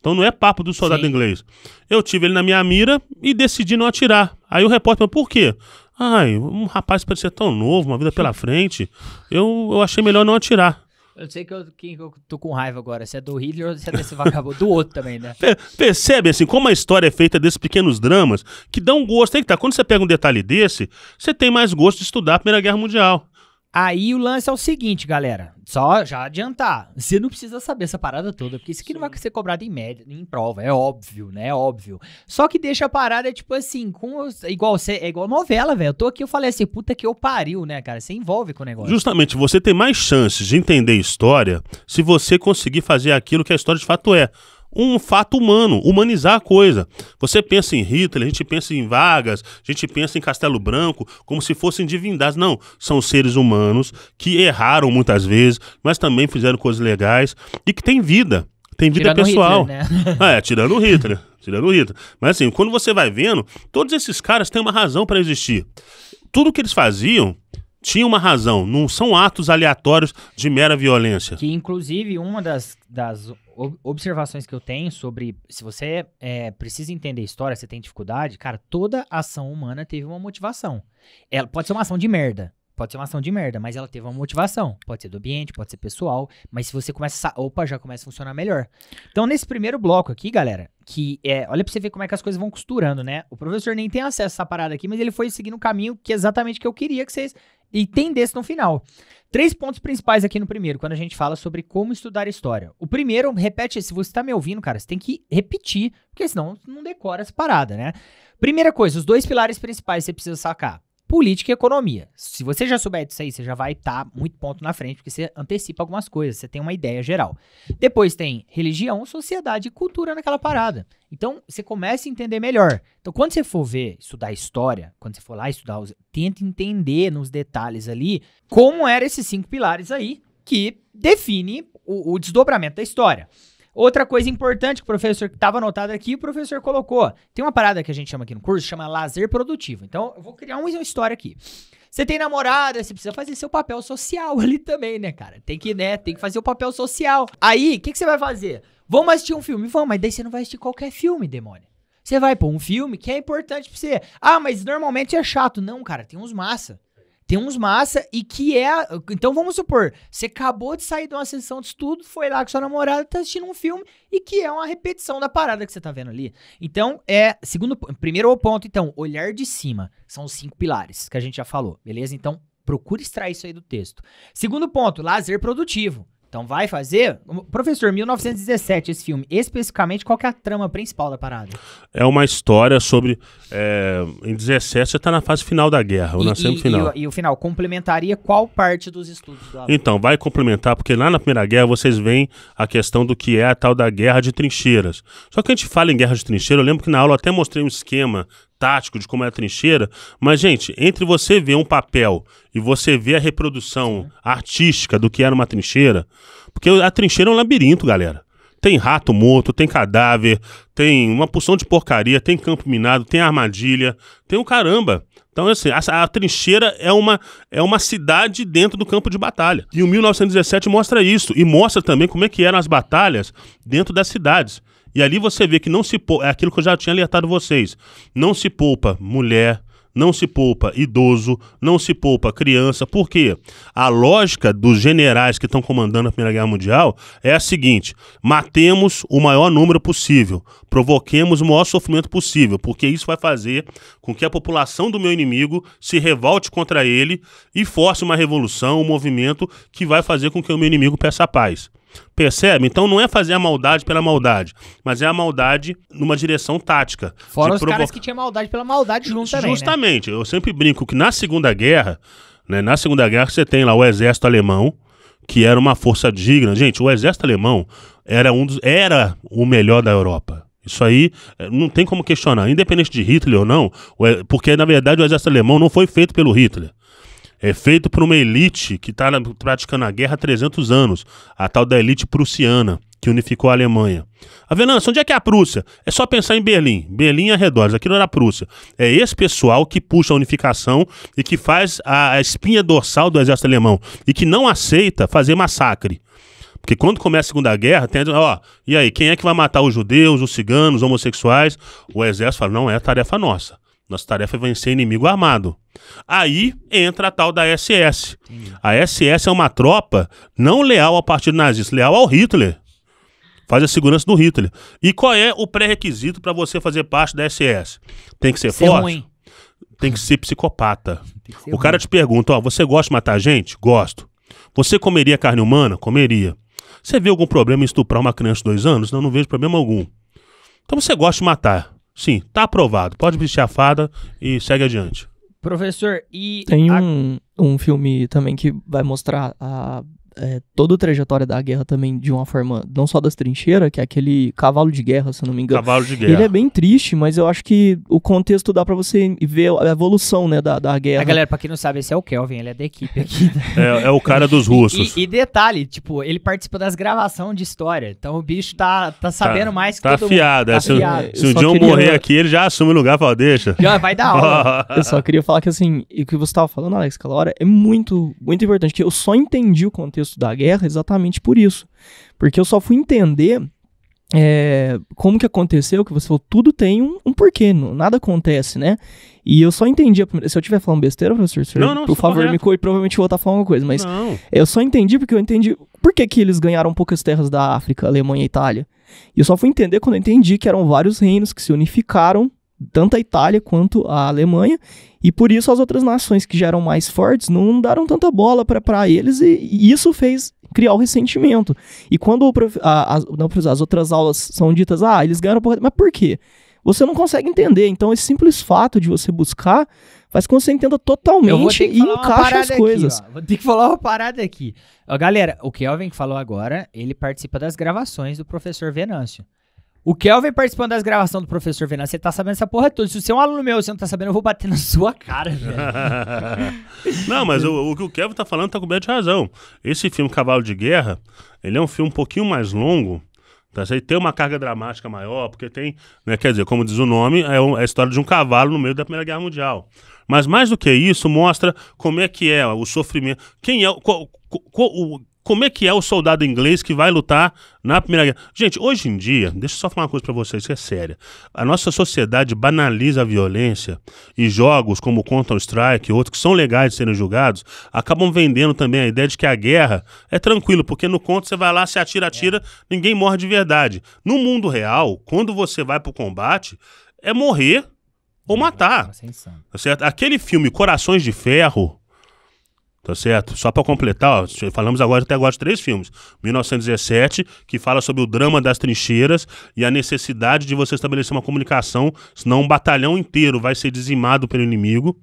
Então não é papo do soldado Sim. inglês. Eu tive ele na minha mira e decidi não atirar. Aí o repórter, por quê? Ai, um rapaz parecia tão novo, uma vida pela frente. Eu, eu achei melhor não atirar. Eu sei que eu, quem eu tô com raiva agora, se é do Hitler ou se é desse vagabundo, do outro também, né? Percebe, assim, como a história é feita desses pequenos dramas que dão gosto. tem que tá, quando você pega um detalhe desse, você tem mais gosto de estudar a Primeira Guerra Mundial. Aí o lance é o seguinte, galera. Só já adiantar. Você não precisa saber essa parada toda, porque isso aqui Sim. não vai ser cobrado em média, em prova. É óbvio, né? É óbvio. Só que deixa a parada, é tipo assim, com os, igual é igual novela, velho. Eu tô aqui, eu falei assim, puta que eu pariu, né, cara? Você envolve com o negócio. Justamente, você tem mais chances de entender história se você conseguir fazer aquilo que a história de fato é um fato humano, humanizar a coisa. Você pensa em Hitler, a gente pensa em Vargas, a gente pensa em Castelo Branco, como se fossem divindades. Não, são seres humanos que erraram muitas vezes, mas também fizeram coisas legais e que têm vida. Tem vida tirando pessoal. Hitler, né? ah, é, tirando o Hitler. Tirando o Hitler. Mas assim, quando você vai vendo, todos esses caras têm uma razão para existir. Tudo que eles faziam tinha uma razão, não são atos aleatórios de mera violência. Que, inclusive, uma das, das observações que eu tenho sobre se você é, precisa entender história, você tem dificuldade, cara, toda ação humana teve uma motivação. Ela pode ser uma ação de merda. Pode ser uma ação de merda, mas ela teve uma motivação. Pode ser do ambiente, pode ser pessoal, mas se você começa. Opa, já começa a funcionar melhor. Então, nesse primeiro bloco aqui, galera, que é. Olha pra você ver como é que as coisas vão costurando, né? O professor nem tem acesso a essa parada aqui, mas ele foi seguindo o caminho que é exatamente que eu queria que vocês e tem desse no final. Três pontos principais aqui no primeiro, quando a gente fala sobre como estudar história. O primeiro, repete, se você está me ouvindo, cara, você tem que repetir, porque senão não decora essa parada, né? Primeira coisa, os dois pilares principais você precisa sacar política e economia. Se você já souber disso aí, você já vai estar tá muito ponto na frente, porque você antecipa algumas coisas, você tem uma ideia geral. Depois tem religião, sociedade e cultura naquela parada. Então, você começa a entender melhor. Então, quando você for ver, estudar história, quando você for lá estudar, os... tenta entender nos detalhes ali como eram esses cinco pilares aí que define o, o desdobramento da história. Outra coisa importante que o professor que estava anotado aqui, o professor colocou. Tem uma parada que a gente chama aqui no curso, chama lazer produtivo. Então, eu vou criar uma história aqui. Você tem namorada, você precisa fazer seu papel social ali também, né, cara? Tem que, né, tem que fazer o papel social. Aí, o que, que você vai fazer? Vamos assistir um filme? Vamos, mas daí você não vai assistir qualquer filme, demônio. Você vai pôr um filme que é importante pra você. Ah, mas normalmente é chato. Não, cara, tem uns massa. Tem uns massa e que é. Então vamos supor, você acabou de sair de uma sessão de estudo, foi lá com sua namorada, tá assistindo um filme e que é uma repetição da parada que você tá vendo ali. Então, é. Segundo. Primeiro ponto, então, olhar de cima. São os cinco pilares que a gente já falou, beleza? Então, procura extrair isso aí do texto. Segundo ponto, lazer produtivo. Então vai fazer. Professor, 1917, esse filme. Especificamente, qual que é a trama principal da parada? É uma história sobre. É, em 17, você está na fase final da guerra, ou na semifinal. E, e, o final, complementaria qual parte dos estudos da Então, vai complementar, porque lá na Primeira Guerra vocês veem a questão do que é a tal da guerra de trincheiras. Só que a gente fala em guerra de trincheira, eu lembro que na aula eu até mostrei um esquema tático, de como é a trincheira. Mas, gente, entre você ver um papel e você ver a reprodução artística do que era é uma trincheira, porque a trincheira é um labirinto, galera. Tem rato morto, tem cadáver, tem uma porção de porcaria, tem campo minado, tem armadilha, tem o um caramba. Então, assim, a, a, trincheira é uma, é uma cidade dentro do campo de batalha. E o 1917 mostra isso. E mostra também como é que eram as batalhas dentro das cidades. E ali você vê que não se poupa, é aquilo que eu já tinha alertado vocês, não se poupa mulher, não se poupa idoso, não se poupa criança, porque a lógica dos generais que estão comandando a Primeira Guerra Mundial é a seguinte: matemos o maior número possível, provoquemos o maior sofrimento possível, porque isso vai fazer com que a população do meu inimigo se revolte contra ele e force uma revolução, um movimento que vai fazer com que o meu inimigo peça a paz. Percebe? Então não é fazer a maldade pela maldade, mas é a maldade numa direção tática. Fora os provo... caras que tinham maldade pela maldade junto né? Justamente, também, Justamente. Né? Eu sempre brinco que na Segunda Guerra, né, na Segunda Guerra você tem lá o exército alemão, que era uma força digna. Gente, o exército alemão era, um dos, era o melhor da Europa. Isso aí eh, não tem como questionar. Independente de Hitler ou não, porque na verdade o exército alemão não foi feito pelo Hitler. É feito por uma elite que está praticando a guerra há 300 anos, a tal da elite prussiana, que unificou a Alemanha. Avenança, onde é que é a Prússia? É só pensar em Berlim. Berlim e é arredores, aquilo era a Prússia. É esse pessoal que puxa a unificação e que faz a, espinha dorsal do exército alemão e que não aceita fazer massacre. Porque quando começa a Segunda Guerra, tem, ó, e aí, quem é que vai matar os judeus, os ciganos, os homossexuais? O exército fala, não é tarefa nossa. Nossa tarefa é vencer inimigo armado. Aí entra a tal da SS. A SS é uma tropa não leal ao partido nazista, leal ao Hitler. Faz a segurança do Hitler. E qual é o pré-requisito para você fazer parte da SS? Tem que ser, ser forte? Ruim. Tem que ser psicopata. Que ser o cara ruim. te pergunta: ó, você gosta de matar gente? Gosto. Você comeria carne humana? Comeria. Você vê algum problema em estuprar uma criança de dois anos? Não, não vejo problema algum. Então você gosta de matar. Sim, tá aprovado. Pode vestir a fada e segue adiante. Professor, e. Tem a... um, um filme também que vai mostrar a é, toda a trajetória da guerra também de uma forma, não só das trincheiras, que é aquele cavalo de guerra, se eu não me engano. Cavalo de guerra. Ele é bem triste, mas eu acho que o contexto dá para você ver a evolução, né, da, da guerra. A galera, pra quem não sabe, esse é o Kelvin, ele é da equipe aqui. é, é o cara dos russos. E, e, e, detalhe, tipo, ele participa das gravações de história, então o bicho tá, tá sabendo tá, mais que tá todo mundo. É, tá se, Se, se o John queria... morrer aqui, ele já assume o lugar e fala, deixa. Já, vai dar aula. eu só queria falar que, assim, o que você tava falando, Alex, aquela hora, é muito, muito importante, que eu só entendi o contexto contexto da guerra exatamente por isso. Porque eu só fui entender é, como que aconteceu, que você falou, tudo tem um, um porquê, não, nada acontece, né? E eu só entendi, primeira, se eu tiver falando besteira, professor, senhor, não, não, por favor, correto. me corre, provavelmente vou estar falando alguma coisa, mas não. eu só entendi porque eu entendi por que, que eles ganharam poucas terras da África, Alemanha e Itália. E eu só fui entender quando eu entendi que eram vários reinos que se unificaram, tanto a Itália quanto a Alemanha, e por isso as outras nações que já eram mais fortes não deram tanta bola para eles e, e, isso fez criar o ressentimento. E quando o prof, a, a, não, as outras aulas são ditas, ah, eles ganharam porra, mas por quê? Você não consegue entender. Então esse simples fato de você buscar faz com que você entenda totalmente e encaixa as coisas. Aqui, vou ter que falar uma parada aqui. Ó, galera, o Kelvin que falou agora, ele participa das gravações do professor Venâncio. O Kelvin participando das gravações do professor Venâncio, você tá sabendo essa porra toda. Se você é um aluno meu você não tá sabendo, eu vou bater na sua cara, velho. não, mas o, o, que o Kelvin tá falando tá coberto de razão. Esse filme Cavalo de Guerra, ele é um filme um pouquinho mais longo, tá certo? Tem uma carga dramática maior, porque tem, né, quer dizer, como diz o nome, é, um, é a história de um cavalo no meio da Primeira Guerra Mundial. Mas mais do que isso, mostra como é que é o sofrimento. Quem é. qual, qual, o, como é que é o soldado inglês que vai lutar na Primeira Guerra. Gente, hoje em dia, deixa eu só falar uma coisa para vocês que é séria. A nossa sociedade banaliza a violência e jogos como Counter-Strike e outros que são legais de serem julgados acabam vendendo também a ideia de que a guerra é tranquilo, porque no conto você vai lá, se atira, atira, é. ninguém morre de verdade. No mundo real, quando você vai pro combate, é morrer ou matar. Tá certo? Aquele filme Corações de Ferro, Tá certo? Só para completar, ó, falamos agora até agora de três filmes. 1917, que fala sobre o drama das trincheiras e a necessidade de você estabelecer uma comunicação, senão um batalhão inteiro vai ser dizimado pelo inimigo.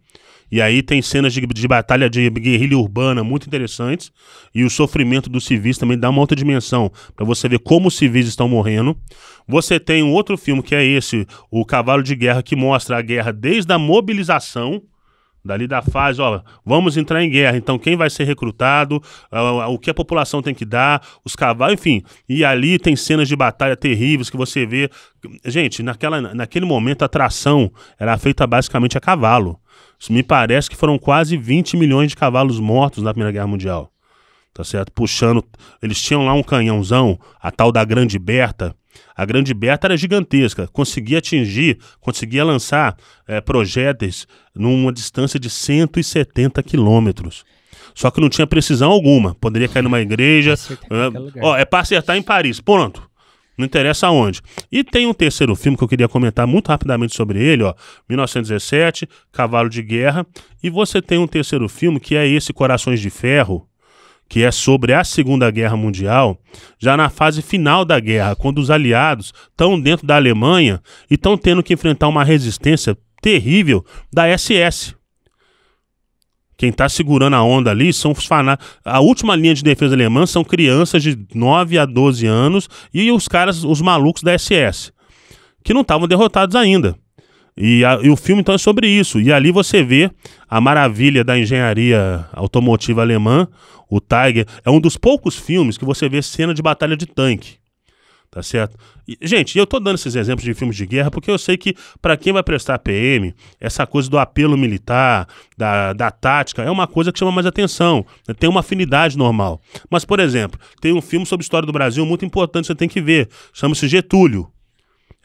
E aí tem cenas de, de batalha de guerrilha urbana muito interessantes. E o sofrimento dos civis também dá uma outra dimensão, para você ver como os civis estão morrendo. Você tem um outro filme que é esse, O Cavalo de Guerra, que mostra a guerra desde a mobilização Dali da fase, ó, vamos entrar em guerra. Então, quem vai ser recrutado, ah, ah, o que a população tem que dar, os cavalos, enfim. E ali tem cenas de batalha terríveis que você vê. Gente, naquela, naquele momento a tração era feita basicamente a cavalo. Isso me parece que foram quase 20 milhões de cavalos mortos na Primeira Guerra Mundial. Tá certo? Puxando. Eles tinham lá um canhãozão, a tal da Grande Berta, a Grande Berta era gigantesca, conseguia atingir, conseguia lançar é, projéteis numa distância de 170 quilômetros. Só que não tinha precisão alguma. Poderia cair numa igreja. É, ó, é para acertar em Paris. Pronto. Não interessa aonde. E tem um terceiro filme que eu queria comentar muito rapidamente sobre ele, ó. 1917, Cavalo de Guerra. E você tem um terceiro filme que é esse Corações de Ferro, que é sobre a Segunda Guerra Mundial, já na fase final da guerra, quando os aliados estão dentro da Alemanha e estão tendo que enfrentar uma resistência terrível da SS. Quem está segurando a onda ali são os fanáticos. A última linha de defesa alemã são crianças de 9 a 12 anos e os caras, os malucos da SS, que não estavam derrotados ainda. E, a, e, o filme então é sobre isso. E ali você vê a maravilha da engenharia automotiva alemã, o Tiger. É um dos poucos filmes que você vê cena de batalha de tanque. Tá certo? E, gente, eu tô dando esses exemplos de filmes de guerra porque eu sei que para quem vai prestar PM, essa coisa do apelo militar, da, da tática, é uma coisa que chama mais atenção. Né? Tem uma afinidade normal. Mas, por exemplo, tem um filme sobre a história do Brasil muito importante que você tem que ver. Chama-se Getúlio.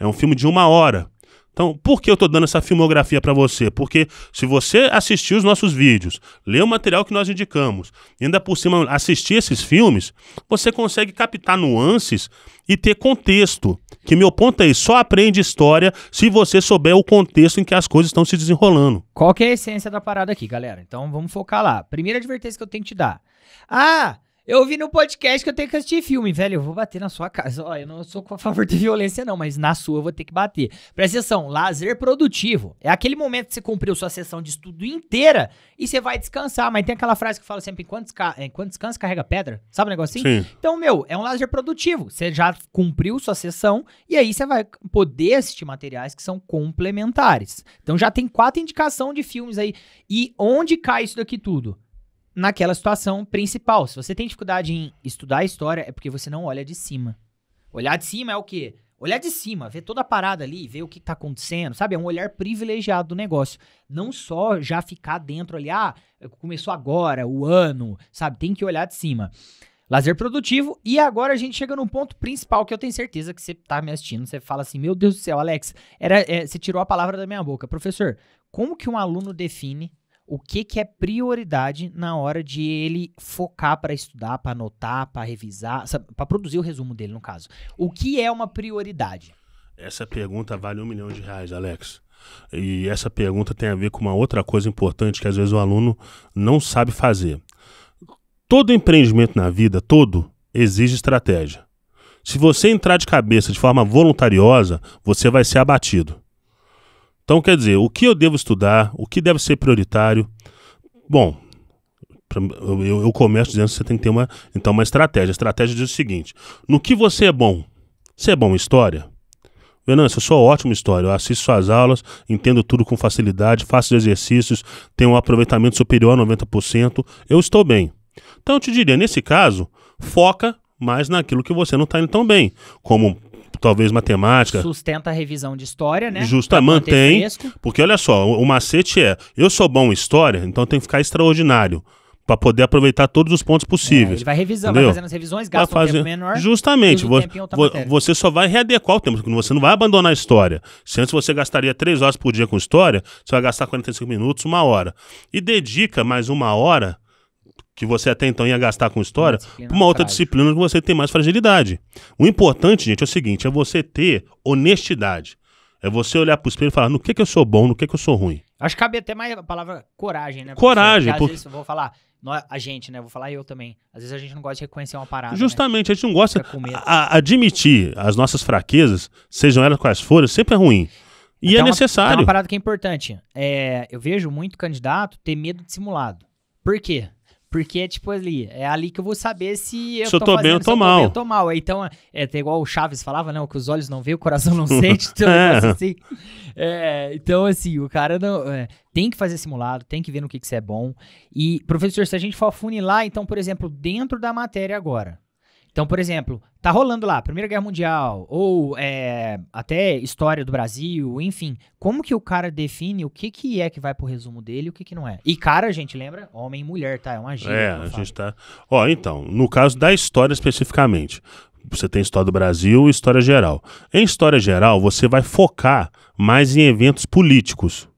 É um filme de uma hora então, por que eu estou dando essa filmografia para você? Porque se você assistir os nossos vídeos, ler o material que nós indicamos, e ainda por cima assistir esses filmes, você consegue captar nuances e ter contexto. Que meu ponto é isso, só aprende história se você souber o contexto em que as coisas estão se desenrolando. Qual que é a essência da parada aqui, galera? Então vamos focar lá. Primeira advertência que eu tenho que te dar. Ah, eu ouvi no podcast que eu tenho que assistir filme, velho. Eu vou bater na sua casa. Ó, eu não sou a favor de violência, não, mas na sua eu vou ter que bater. Presta atenção, lazer produtivo. É aquele momento que você cumpriu sua sessão de estudo inteira e você vai descansar. Mas tem aquela frase que fala sempre: enquanto, desca... enquanto eh, descansa, carrega pedra. Sabe o um negocinho? Assim? Sim. Então, meu, é um lazer produtivo. Você já cumpriu sua sessão e aí você vai poder assistir materiais que são complementares. Então já tem quatro indicações de filmes aí. E onde cai isso daqui tudo? naquela situação principal. Se você tem dificuldade em estudar a história, é porque você não olha de cima. Olhar de cima é o quê? Olhar de cima, ver toda a parada ali, ver o que tá acontecendo, sabe? É um olhar privilegiado do negócio. Não só já ficar dentro ali, ah, começou agora, o ano, sabe? Tem que olhar de cima. Lazer produtivo. E agora a gente chega num ponto principal que eu tenho certeza que você tá me assistindo. Você fala assim: Meu Deus do céu, Alex, era, é, você tirou a palavra da minha boca. Professor, como que um aluno define o que, que é prioridade na hora de ele focar para estudar, para anotar, para revisar, para produzir o resumo dele, no caso. O que é uma prioridade? Essa pergunta vale um milhão de reais, Alex. E essa pergunta tem a ver com uma outra coisa importante que às vezes o aluno não sabe fazer. Todo empreendimento na vida, todo, exige estratégia. Se você entrar de cabeça de forma voluntariosa, você vai ser abatido. Então, quer dizer, o que eu devo estudar, o que deve ser prioritário? Bom, eu, eu começo dizendo que você tem que ter uma, então, uma estratégia. A estratégia diz o seguinte: no que você é bom? Você é bom em história? Venâncio, eu sou ótimo história. Eu assisto suas aulas, entendo tudo com facilidade, faço exercícios, tenho um aproveitamento superior a 90%. Eu estou bem. Então, eu te diria, nesse caso, foca mais naquilo que você não está indo tão bem, como talvez matemática. Sustenta a revisão de história, né? Justa, mantém. Porque olha só, o, macete é: eu sou bom em história, então tem que ficar extraordinário para poder aproveitar todos os pontos possíveis. É, ele vai revisando, entendeu? vai fazendo as revisões, gasta fazer... um tempo menor. Justamente, vo você só vai readequar o tempo, você não vai abandonar a história. Se antes você gastaria três horas por dia com história, você vai gastar 45 minutos, uma hora. E dedica mais uma hora que você até então ia gastar com história, para uma outra frágil. disciplina que você tem mais fragilidade. O importante, gente, é o seguinte: é você ter honestidade. É você olhar pro espelho e falar no que, que eu sou bom, no que, que eu sou ruim. Acho que cabe até mais a palavra coragem, né? Coragem. Porque, às vezes eu vou falar, é a gente, né? Vou falar eu também. Às vezes a gente não gosta de reconhecer uma parada. Né? Justamente, né? a gente não gosta. de admitir as nossas fraquezas, sejam elas quais forem, sempre é ruim. E até é uma, necessário. uma parada que é importante. É, eu vejo muito candidato ter medo de simulado. Por quê? Porque é tipo ali, é ali que eu vou saber se eu, se eu tô fazendo, bem ou tô, mal. eu tô mal. Então, é, é igual o Chaves falava, né que os olhos não veem, o coração não sente, então, é. Assim, assim. É, então, assim, o cara não, é, tem que fazer simulado, tem que ver no que, que você é bom. E, professor, se a gente for funilar, então, por exemplo, dentro da matéria agora, então, por exemplo, tá rolando lá Primeira Guerra Mundial, ou é, até história do Brasil, enfim. Como que o cara define o que, que é que vai pro resumo dele e o que, que não é? E cara, gente, lembra? Homem e mulher, tá? É uma gíria. É, a gente tá. Ó, então, no caso da história especificamente, você tem história do Brasil e história geral. Em história geral, você vai focar mais em eventos políticos.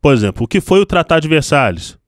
Por exemplo, o que foi o Tratado de Versalhes?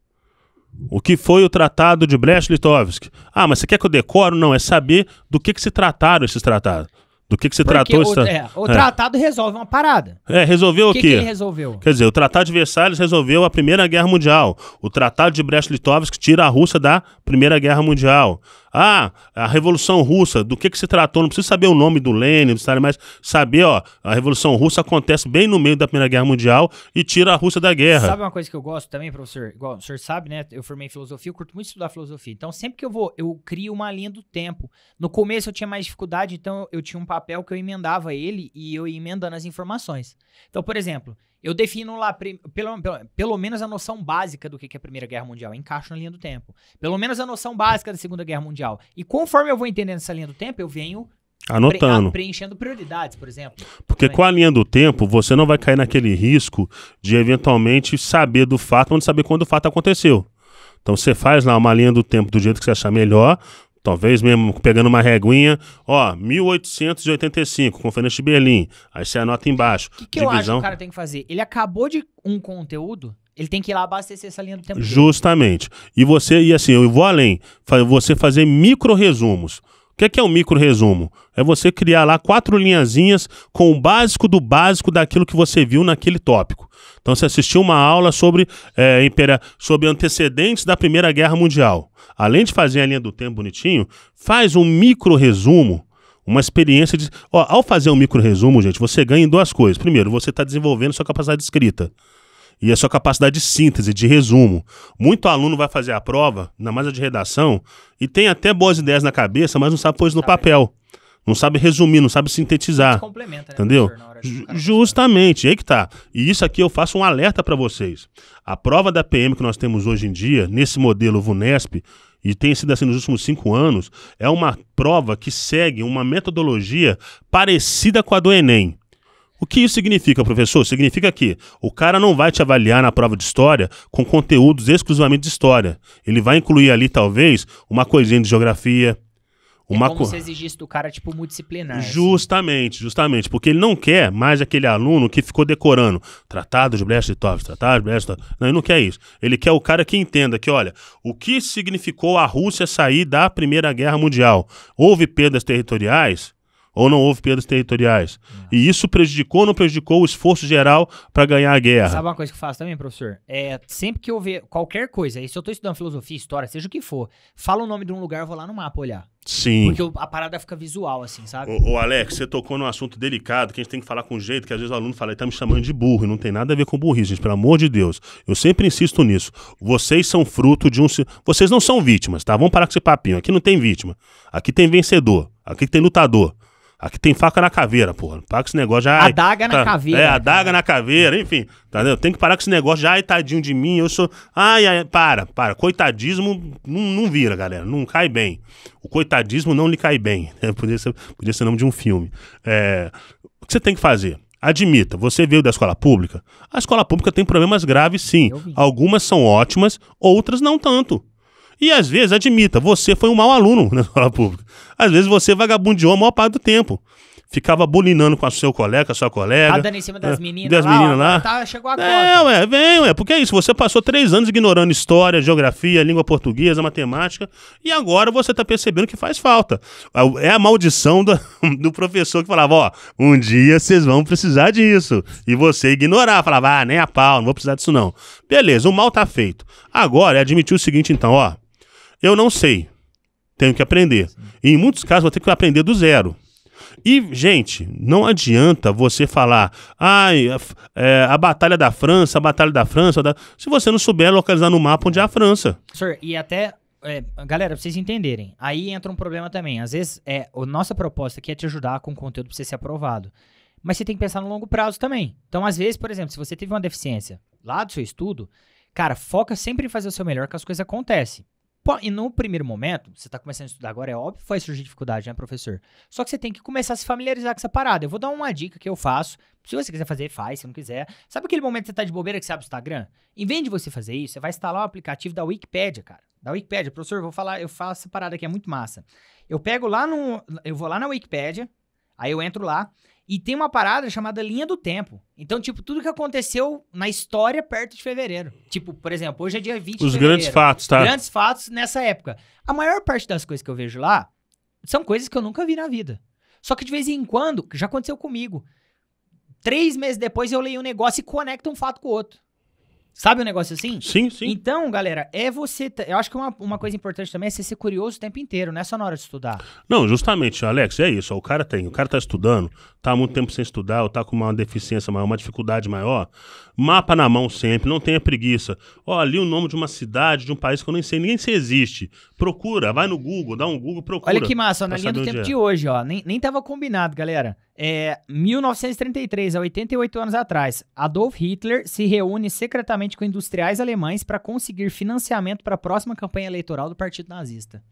o que foi o Tratado de Brest-Litovsk. Ah, mas você quer que eu decoro? Não, é saber do que, que se trataram esses tratados. Do que, que se Porque tratou o, esse... é, o é. tratado é. resolve uma parada. É, resolveu o, que o quê? O que resolveu? Quer dizer, o Tratado de Versalhes resolveu a Primeira Guerra Mundial. O Tratado de Brest-Litovsk tira a Rússia da Primeira Guerra Mundial. Ah, a Revolução Russa, do que, que se tratou? Não precisa saber o nome do Lenin, mas saber, ó, a Revolução Russa acontece bem no meio da Primeira Guerra Mundial e tira a Rússia da guerra. Sabe uma coisa que eu gosto também, professor? Igual o senhor sabe, né? Eu formei filosofia, eu curto muito estudar filosofia. Então, sempre que eu vou, eu crio uma linha do tempo. No começo eu tinha mais dificuldade, então eu tinha um papel que eu emendava ele e eu ia emendando as informações. Então, por exemplo, eu defino lá, pelo, pelo, pelo menos a noção básica do que é a Primeira Guerra Mundial. encaixo na linha do tempo. Pelo menos a noção básica da Segunda Guerra Mundial. E conforme eu vou entendendo essa linha do tempo, eu venho Anotando. Pre preenchendo prioridades, por exemplo. Porque com a linha do tempo, você não vai cair naquele risco de eventualmente saber do fato, mas não saber quando o fato aconteceu. Então você faz lá uma linha do tempo do jeito que você achar melhor, Talvez mesmo pegando uma reguinha, ó, 1885, Conferência de Berlim. Aí você anota embaixo. O que, que divisão... eu acho que o cara tem que fazer? Ele acabou de um conteúdo, ele tem que ir lá abastecer essa linha do tempo. Justamente. Dele. E você, e assim, eu vou além, você fazer micro resumos que é, que é um micro resumo? É você criar lá quatro linhazinhas com o básico do básico daquilo que você viu naquele tópico. Então você assistiu uma aula sobre, é, sobre antecedentes da Primeira Guerra Mundial. Além de fazer a linha do tempo bonitinho, faz um micro resumo uma experiência de. Ó, ao fazer um micro resumo, gente, você ganha em duas coisas. Primeiro, você está desenvolvendo sua capacidade de escrita e a sua capacidade de síntese, de resumo. Muito aluno vai fazer a prova, na mais a de redação, e tem até boas ideias na cabeça, mas não sabe pôr isso no papel. Não sabe resumir, não sabe sintetizar. Complementa, né, entendeu? Justamente, aí que tá. E isso aqui eu faço um alerta para vocês. A prova da PM que nós temos hoje em dia, nesse modelo VUNESP, e tem sido assim nos últimos cinco anos, é uma prova que segue uma metodologia parecida com a do Enem. O que isso significa, professor? Significa que o cara não vai te avaliar na prova de história com conteúdos exclusivamente de história. Ele vai incluir ali, talvez, uma coisinha de geografia. É uma é como co... se exigisse do cara, tipo, multidisciplinar. Assim. Justamente, assim. justamente. Porque ele não quer mais aquele aluno que ficou decorando Tratado de Brest-Litovsk, Tratado de Brest-Litovsk. Não, ele não quer isso. Ele quer o cara que entenda que, olha, o que significou a Rússia sair da Primeira Guerra Mundial? Houve perdas territoriais? ou não houve perdas territoriais. Não. E isso prejudicou ou não prejudicou o esforço geral para ganhar a guerra. Sabe uma coisa que eu faço também, professor? É, sempre que eu ver qualquer coisa, e se eu estou estudando filosofia, história, seja o que for, fala o nome de um lugar, eu vou lá no mapa olhar. Sim. Porque a parada fica visual, assim, sabe? Ô, ô, Alex, você tocou num assunto delicado que a gente tem que falar com jeito, que às vezes o aluno fala, ele tá me chamando de burro, e não tem nada a ver com burrice, gente, pelo amor de Deus. Eu sempre insisto nisso. Vocês são fruto de um. Vocês não são vítimas, tá? Vamos parar com esse papinho. Aqui não tem vítima. Aqui tem vencedor. Aqui tem lutador. Aqui tem faca na caveira, porra. Para tá com esse negócio já. Adaga tá, na caveira. É, adaga na caveira, enfim. Tá, entendeu? Tem que parar com esse negócio já, ai, tadinho de mim, eu sou. Ai, ai, para, para. Coitadismo não, não vira, galera. Não cai bem. O coitadismo não lhe cai bem. É, podia, ser, podia ser o nome de um filme. É, o que você tem que fazer? Admita, você veio da escola pública? A escola pública tem problemas graves, sim. Algumas são ótimas, outras não tanto. E às vezes, admita, você foi um mau aluno na escola pública. Às vezes você vagabundeou a maior parte do tempo. Ficava bulinando com a seu colega, a sua colega. Ah, dando em cima das é, meninas das lá. Meninas lá. Tá, chegou a É, ué, vem, ué. Porque é isso, você passou três anos ignorando história, geografia, língua portuguesa, matemática, e agora você tá percebendo que faz falta. É, é a maldição do, do professor que falava, ó, um dia vocês vão precisar disso. E você ignorar, falava, ah, nem a pau, não vou precisar disso não. Beleza, o mal tá feito. Agora é admitir o seguinte então, ó, eu não sei. Tenho que aprender. E em muitos casos vou ter que aprender do zero. E, gente, não adianta você falar, ai, ah, é, a Batalha da França, a Batalha da França, se você não souber localizar no mapa onde é a França. Sir, e até. É, galera, pra vocês entenderem, aí entra um problema também. Às vezes, é, a nossa proposta aqui é te ajudar com o conteúdo pra você ser aprovado. Mas você tem que pensar no longo prazo também. Então, às vezes, por exemplo, se você teve uma deficiência lá do seu estudo, cara, foca sempre em fazer o seu melhor que as coisas acontecem. E no primeiro momento, você está começando a estudar agora, é óbvio que vai surgir dificuldade, né, professor? Só que você tem que começar a se familiarizar com essa parada. Eu vou dar uma dica que eu faço. Se você quiser fazer, faz. Se não quiser. Sabe aquele momento que você está de bobeira que você abre o Instagram? Em vez de você fazer isso, você vai instalar o um aplicativo da Wikipedia, cara. Da Wikipedia. Professor, eu vou falar, eu faço essa parada aqui, é muito massa. Eu pego lá no. Eu vou lá na Wikipedia, aí eu entro lá, e tem uma parada chamada linha do tempo. Então, tipo, tudo que aconteceu na história perto de fevereiro. Tipo, por exemplo, hoje é dia 20 Os de fevereiro. grandes fatos, tá? Grandes fatos nessa época. A maior parte das coisas que eu vejo lá são coisas que eu nunca vi na vida. Só que de vez em quando, já aconteceu comigo. Três meses depois eu leio um negócio e conecto um fato com o outro. Sabe um negócio assim? Sim, sim. Então, galera, é você. Eu acho que uma, uma coisa importante também é você ser curioso o tempo inteiro, não é só na hora de estudar. Não, justamente, Alex, é isso. o cara tem, o cara tá estudando, tá há muito tempo sem estudar, ou tá com uma deficiência maior, uma dificuldade maior. Mapa na mão sempre, não tenha preguiça. Ó, ali o nome de uma cidade, de um país que eu nem sei, ninguém se existe. Procura, vai no Google, dá um Google, procura. Olha que massa, na linha do tempo é. de hoje, ó. Nem, nem tava combinado, galera. É, 1933, há 88 anos atrás, Adolf Hitler se reúne secretamente com industriais alemães para conseguir financiamento para a próxima campanha eleitoral do Partido Nazista.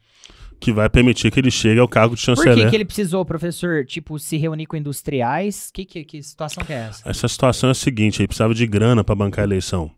Que vai permitir que ele chegue ao cargo de chanceler. Por que, que ele precisou, professor, tipo, se reunir com industriais? Que, que, que situação que é essa? Essa situação é a seguinte, ele precisava de grana para bancar a eleição.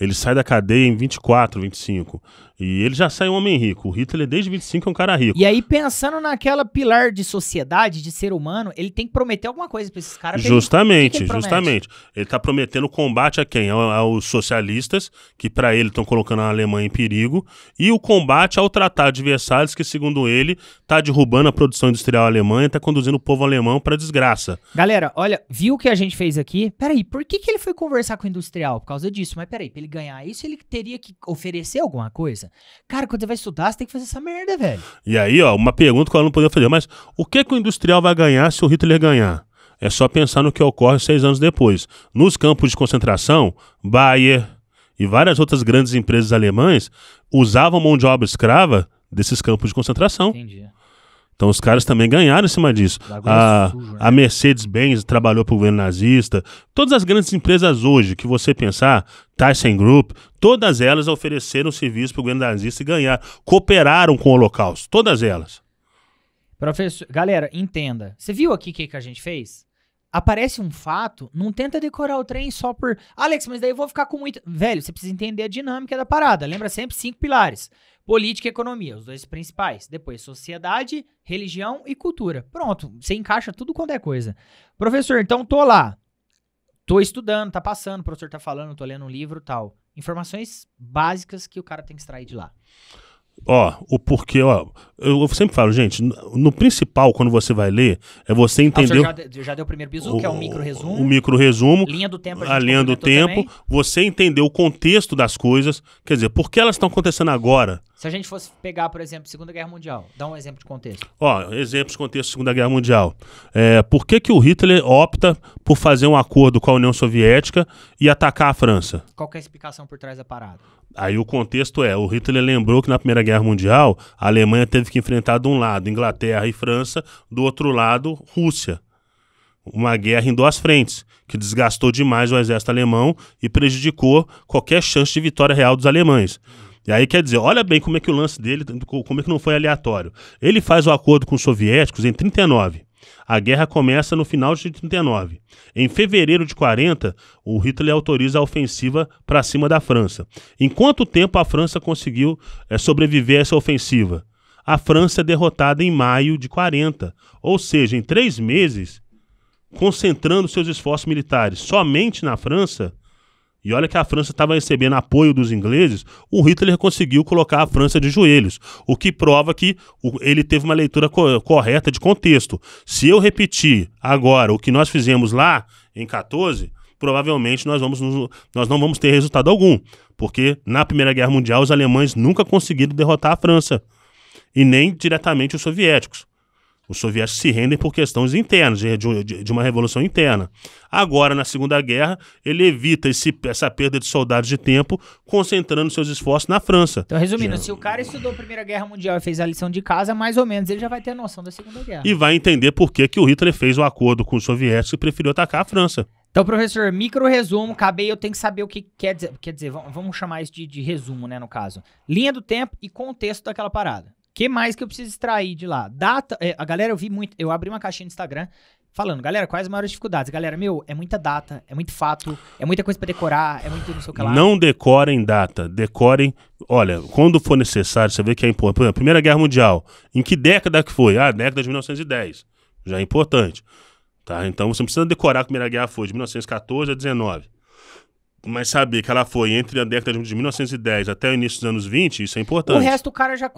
Ele sai da cadeia em 24, 25. E ele já sai um homem rico. O Hitler, desde 25, é um cara rico. E aí, pensando naquela pilar de sociedade, de ser humano, ele tem que prometer alguma coisa pra esses caras. Justamente, ele... justamente. Ele tá prometendo combate a quem? Aos socialistas, que para ele estão colocando a Alemanha em perigo, e o combate ao Tratado de Versalhes, que, segundo ele, tá derrubando a produção industrial alemã e tá conduzindo o povo alemão pra desgraça. Galera, olha, viu o que a gente fez aqui? Peraí, por que, que ele foi conversar com o industrial? Por causa disso, mas mas peraí, pra ele ganhar isso, ele teria que oferecer alguma coisa? Cara, quando você vai estudar, você tem que fazer essa merda, velho. E aí, ó, uma pergunta que eu não poderia fazer, mas o que, que o industrial vai ganhar se o Hitler ganhar? É só pensar no que ocorre seis anos depois. Nos campos de concentração, Bayer e várias outras grandes empresas alemães usavam mão de obra escrava desses campos de concentração. Entendi. Então os caras também ganharam em cima disso. É a, sujo, né? a Mercedes-Benz trabalhou para o governo nazista. Todas as grandes empresas hoje que você pensar, Tyson Group, todas elas ofereceram serviço para o governo nazista e ganhar. Cooperaram com o Holocausto. Todas elas. Professor, galera, entenda. Você viu aqui o que, que a gente fez? Aparece um fato, não tenta decorar o trem só por. Alex, mas daí eu vou ficar com muito. Velho, você precisa entender a dinâmica da parada. Lembra sempre cinco pilares: Política e economia, os dois principais. Depois, sociedade, religião e cultura. Pronto, você encaixa tudo quanto é coisa. Professor, então tô lá. Tô estudando, tá passando, o professor tá falando, tô lendo um livro tal. Informações básicas que o cara tem que extrair de lá. Ó, o porquê, ó. Eu, sempre falo, gente, no, principal, quando você vai ler, é você ah, entender. Ah, já, já, deu o primeiro bisu, o, que é o micro resumo. O micro resumo. Linha do tempo. A, a linha do tempo. Também. Você entender o contexto das coisas. Quer dizer, por que elas estão acontecendo agora? Se a gente fosse pegar, por exemplo, Segunda Guerra Mundial, dá um exemplo de contexto. Ó, exemplos de contexto Segunda Guerra Mundial. É, por que, que o Hitler opta por fazer um acordo com a União Soviética e atacar a França? Qual é a explicação por trás da parada? Aí o contexto é, o Hitler lembrou que na Primeira Guerra Mundial a Alemanha teve que enfrentar de um lado Inglaterra e França, do outro lado Rússia. Uma guerra em duas frentes, que desgastou demais o exército alemão e prejudicou qualquer chance de vitória real dos alemães. E aí quer dizer, olha bem como é que o lance dele, como é que não foi aleatório. Ele faz o acordo com os soviéticos em 39. A guerra começa no final de 39. Em fevereiro de 40, o Hitler autoriza a ofensiva para cima da França. Em quanto tempo a França conseguiu é, sobreviver a essa ofensiva? A França é derrotada em maio de 40, ou seja, em três meses, concentrando seus esforços militares somente na França, e olha que a França estava recebendo apoio dos ingleses, o Hitler conseguiu colocar a França de joelhos, o que prova que ele teve uma leitura co correta de contexto. Se eu repetir agora o que nós fizemos lá em 14, provavelmente nós, vamos, nós não vamos ter resultado algum, porque na Primeira Guerra Mundial os alemães nunca conseguiram derrotar a França e nem diretamente os soviéticos. Os soviéticos se rendem por questões internas, de, de, de uma revolução interna. Agora, na Segunda Guerra, ele evita esse, essa perda de soldados de tempo, concentrando seus esforços na França. Então, resumindo, já... se o cara estudou a Primeira Guerra Mundial e fez a lição de casa, mais ou menos ele já vai ter a noção da Segunda Guerra. E vai entender por que, que o Hitler fez o um acordo com os soviéticos e preferiu atacar a França. Então, professor, micro resumo, acabei, eu tenho que saber o que quer dizer. Quer dizer, vamos chamar isso de, de resumo, né, no caso. Linha do tempo e contexto daquela parada que mais que eu preciso extrair de lá? Data. É, a galera, eu vi muito. Eu abri uma caixinha no Instagram falando, galera, quais as maiores dificuldades? Galera, meu, é muita data, é muito fato, é muita coisa para decorar, é muito não sei o que lá. Não decorem data, decorem. Olha, quando for necessário, você vê que é importante. Por exemplo, Primeira Guerra Mundial. Em que década que foi? Ah, década de 1910. Já é importante. Tá? Então você não precisa decorar que a Primeira Guerra foi de 1914 a 19 mas saber que ela foi entre a década de 1910 até o início dos anos 20, isso é importante. O resto o cara já.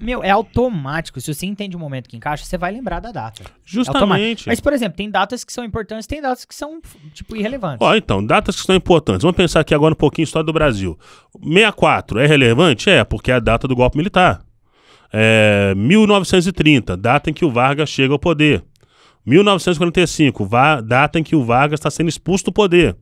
Meu, é automático. Se você entende o momento que encaixa, você vai lembrar da data. É Justamente. É mas, por exemplo, tem datas que são importantes, tem datas que são, tipo, irrelevantes. Ó, então, datas que são importantes. Vamos pensar aqui agora um pouquinho a história do Brasil. 64 é relevante? É, porque é a data do golpe militar. É, 1930, data em que o Vargas chega ao poder. 1945, data em que o Vargas está sendo expulso do poder.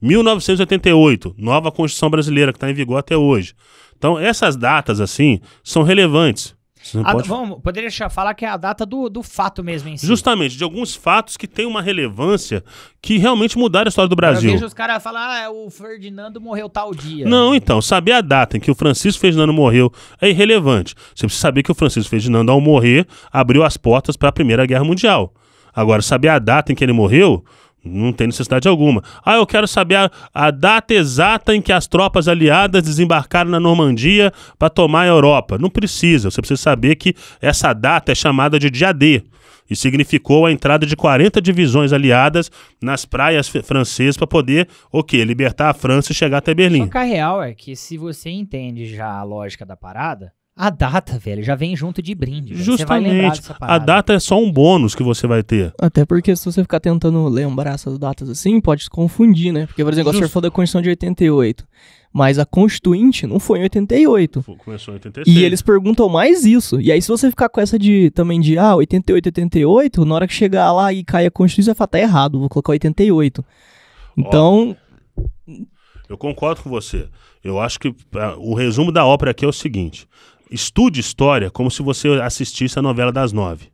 1988, nova Constituição Brasileira, que está em vigor até hoje. Então, essas datas, assim, são relevantes. A, pode... Vamos, poderia falar que é a data do, do fato mesmo em si. Justamente, de alguns fatos que têm uma relevância que realmente mudaram a história do Brasil. Eu vejo os caras falar, ah, o Ferdinando morreu tal dia. Não, então, saber a data em que o Francisco Ferdinando morreu é irrelevante. Você precisa saber que o Francisco Ferdinando, ao morrer, abriu as portas para a Primeira Guerra Mundial. Agora, saber a data em que ele morreu não tem necessidade alguma. Ah, eu quero saber a, a data exata em que as tropas aliadas desembarcaram na Normandia para tomar a Europa. Não precisa. Você precisa saber que essa data é chamada de dia D e significou a entrada de 40 divisões aliadas nas praias francesas para poder, o quê? Libertar a França e chegar até Berlim. Só que a real é que se você entende já a lógica da parada, a data, velho, já vem junto de brinde. Justamente. A data é só um bônus que você vai ter. Até porque se você ficar tentando lembrar essas datas assim, pode se confundir, né? Porque, por exemplo, Just... você falou da Constituição de 88. Mas a Constituinte não foi em 88. Começou em 86. E eles perguntam mais isso. E aí, se você ficar com essa de também de ah, 88, 88, na hora que chegar lá e cair a Constituição, vai falar, tá errado, vou colocar 88. Então. Ó, eu concordo com você. Eu acho que ah, o resumo da ópera aqui é o seguinte: Estude história como se você assistisse a novela das nove.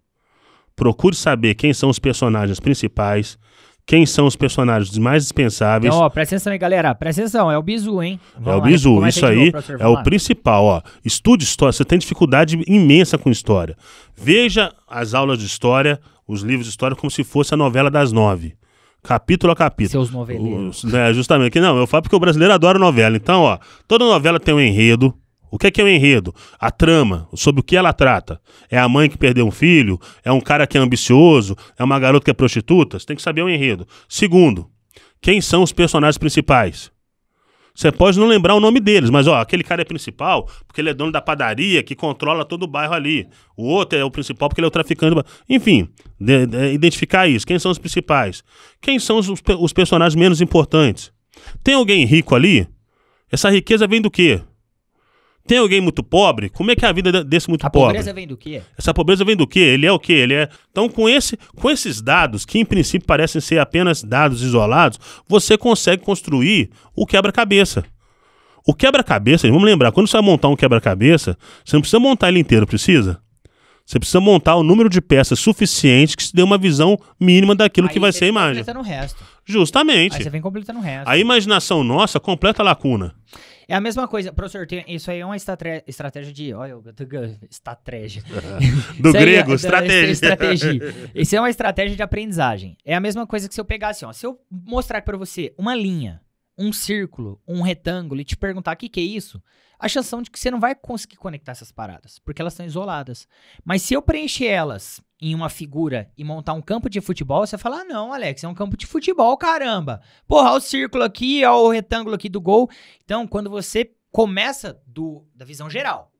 Procure saber quem são os personagens principais, quem são os personagens mais dispensáveis. Então, ó, presta atenção aí, galera. Presta atenção, é o bizu, hein? Vamos é o lá, bizu, isso aí é o principal, ó. Estude história, você tem dificuldade imensa com história. Veja as aulas de história, os livros de história, como se fosse a novela das nove. Capítulo a capítulo. Seus noveleiros. O, é, justamente. Que não, eu falo porque o brasileiro adora novela. Então, ó, toda novela tem um enredo, o que é, que é o enredo? A trama, sobre o que ela trata. É a mãe que perdeu um filho? É um cara que é ambicioso? É uma garota que é prostituta? Você tem que saber o enredo. Segundo, quem são os personagens principais? Você pode não lembrar o nome deles, mas ó, aquele cara é principal porque ele é dono da padaria que controla todo o bairro ali. O outro é o principal porque ele é o traficante. Enfim, de, de, identificar isso. Quem são os principais? Quem são os, os personagens menos importantes? Tem alguém rico ali? Essa riqueza vem do quê? Tem alguém muito pobre? Como é que é a vida desse muito a pobre? Essa pobreza vem do quê? Essa pobreza vem do quê? Ele é o quê? Ele é. Então, com, esse, com esses dados, que em princípio parecem ser apenas dados isolados, você consegue construir o quebra-cabeça. O quebra-cabeça, vamos lembrar, quando você vai montar um quebra-cabeça, você não precisa montar ele inteiro, precisa? Você precisa montar o número de peças suficiente que se dê uma visão mínima daquilo Aí que vai ser a imagem. Completando o resto. Justamente. Aí você vem completando o resto. A imaginação nossa completa a lacuna. É a mesma coisa, professor, tem, isso aí é uma estratégia de. Olha, estratégia. Do isso é grego, estratégia. estratégia. Isso é uma estratégia de aprendizagem. É a mesma coisa que se eu pegasse, assim, ó, se eu mostrar para você uma linha, um círculo, um retângulo e te perguntar o que, que é isso, a chance de que você não vai conseguir conectar essas paradas, porque elas estão isoladas. Mas se eu preencher elas em uma figura e montar um campo de futebol, você fala: ah, não, Alex, é um campo de futebol, caramba. Porra, olha o círculo aqui, olha o retângulo aqui do gol. Então, quando você começa do, da visão geral,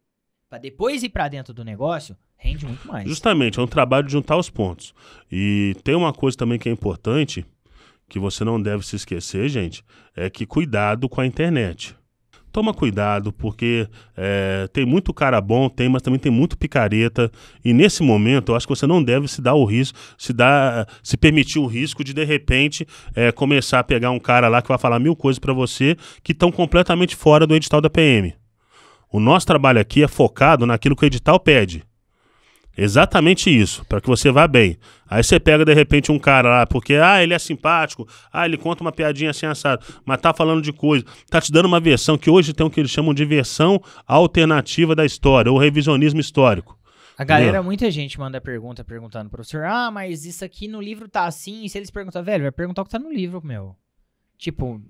para depois ir para dentro do negócio, rende muito mais. Justamente, é um trabalho de juntar os pontos. E tem uma coisa também que é importante, que você não deve se esquecer, gente, é que cuidado com a internet toma cuidado, porque é, tem muito cara bom, tem, mas também tem muito picareta. E nesse momento, eu acho que você não deve se dar o risco, se dar, se permitir o risco de de repente é, começar a pegar um cara lá que vai falar mil coisas para você que estão completamente fora do edital da PM. O nosso trabalho aqui é focado naquilo que o edital pede. Exatamente isso, para que você vá bem. Aí você pega de repente um cara lá, porque ah, ele é simpático, ah, ele conta uma piadinha assim assado, mas tá falando de coisa, tá te dando uma versão que hoje tem o que eles chamam de versão alternativa da história, ou revisionismo histórico. A galera, muita gente manda pergunta perguntando, professor, ah, mas isso aqui no livro tá assim, e se eles perguntam, velho, vai perguntar o que tá no livro, meu. Tipo,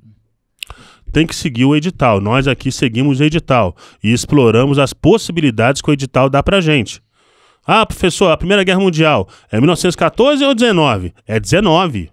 tem que seguir o edital. Nós aqui seguimos o edital e exploramos as possibilidades que o edital dá pra gente. Ah, professor, a Primeira Guerra Mundial é 1914 ou 19? É 19.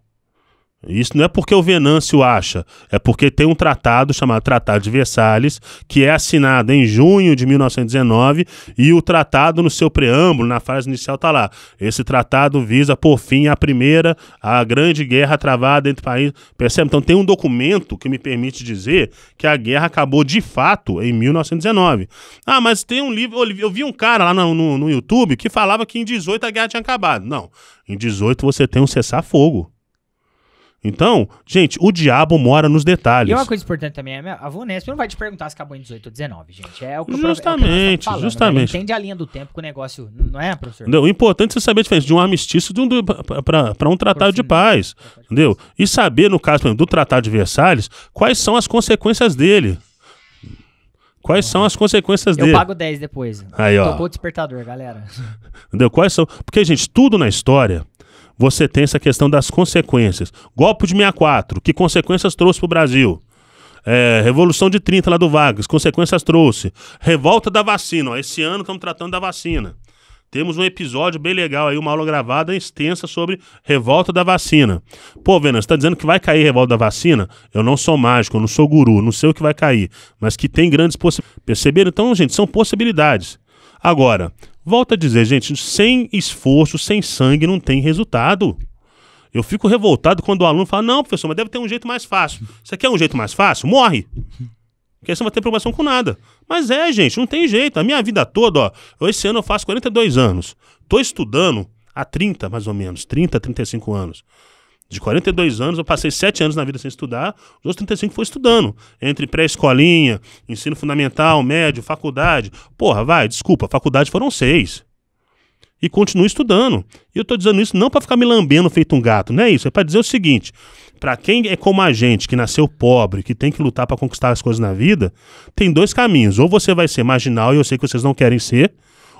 Isso não é porque o Venâncio acha, é porque tem um tratado chamado Tratado de Versalhes, que é assinado em junho de 1919, e o tratado, no seu preâmbulo, na fase inicial, está lá. Esse tratado visa por fim a primeira, a grande guerra travada entre países. Percebe? Então tem um documento que me permite dizer que a guerra acabou de fato em 1919. Ah, mas tem um livro. Eu vi um cara lá no, no, no YouTube que falava que em 18 a guerra tinha acabado. Não. Em 18 você tem um cessar-fogo. Então, gente, o diabo mora nos detalhes. E uma coisa importante também é a Vunesp não vai te perguntar se acabou em 18 ou 19, gente. É o que Justamente, é o que justamente. Né? Entende a linha do tempo que o negócio não é, professor? Entendeu? O importante é saber a diferença de um armistício de um, para um tratado de paz, entendeu? E saber, no caso exemplo, do Tratado de Versalhes, quais são as consequências dele. Quais são as consequências eu dele? Eu pago 10 depois. Aí, ó. Tocou o despertador, galera. Entendeu? Quais são? Porque, gente, tudo na história você tem essa questão das consequências. Golpe de 64, que consequências trouxe para o Brasil? É, Revolução de 30 lá do Vargas, consequências trouxe. Revolta da vacina, ó, esse ano estamos tratando da vacina. Temos um episódio bem legal aí, uma aula gravada extensa sobre revolta da vacina. Pô, você está dizendo que vai cair revolta da vacina? Eu não sou mágico, eu não sou guru, não sei o que vai cair, mas que tem grandes possibilidades. Perceberam? Então, gente, são possibilidades. Agora, Volto a dizer, gente, sem esforço, sem sangue, não tem resultado. Eu fico revoltado quando o aluno fala: não, professor, mas deve ter um jeito mais fácil. Você quer é um jeito mais fácil? Morre. Porque você não vai ter preocupação com nada. Mas é, gente, não tem jeito. A minha vida toda, ó, esse ano eu faço 42 anos. Tô estudando há 30, mais ou menos, 30, 35 anos. De 42 anos, eu passei 7 anos na vida sem estudar, os outros 35 foi estudando. Entre pré-escolinha, ensino fundamental, médio, faculdade. Porra, vai, desculpa, faculdade foram 6. E continuo estudando. E eu tô dizendo isso não para ficar me lambendo feito um gato, não é isso. É para dizer o seguinte: para quem é como a gente, que nasceu pobre, que tem que lutar para conquistar as coisas na vida, tem dois caminhos. Ou você vai ser marginal, e eu sei que vocês não querem ser,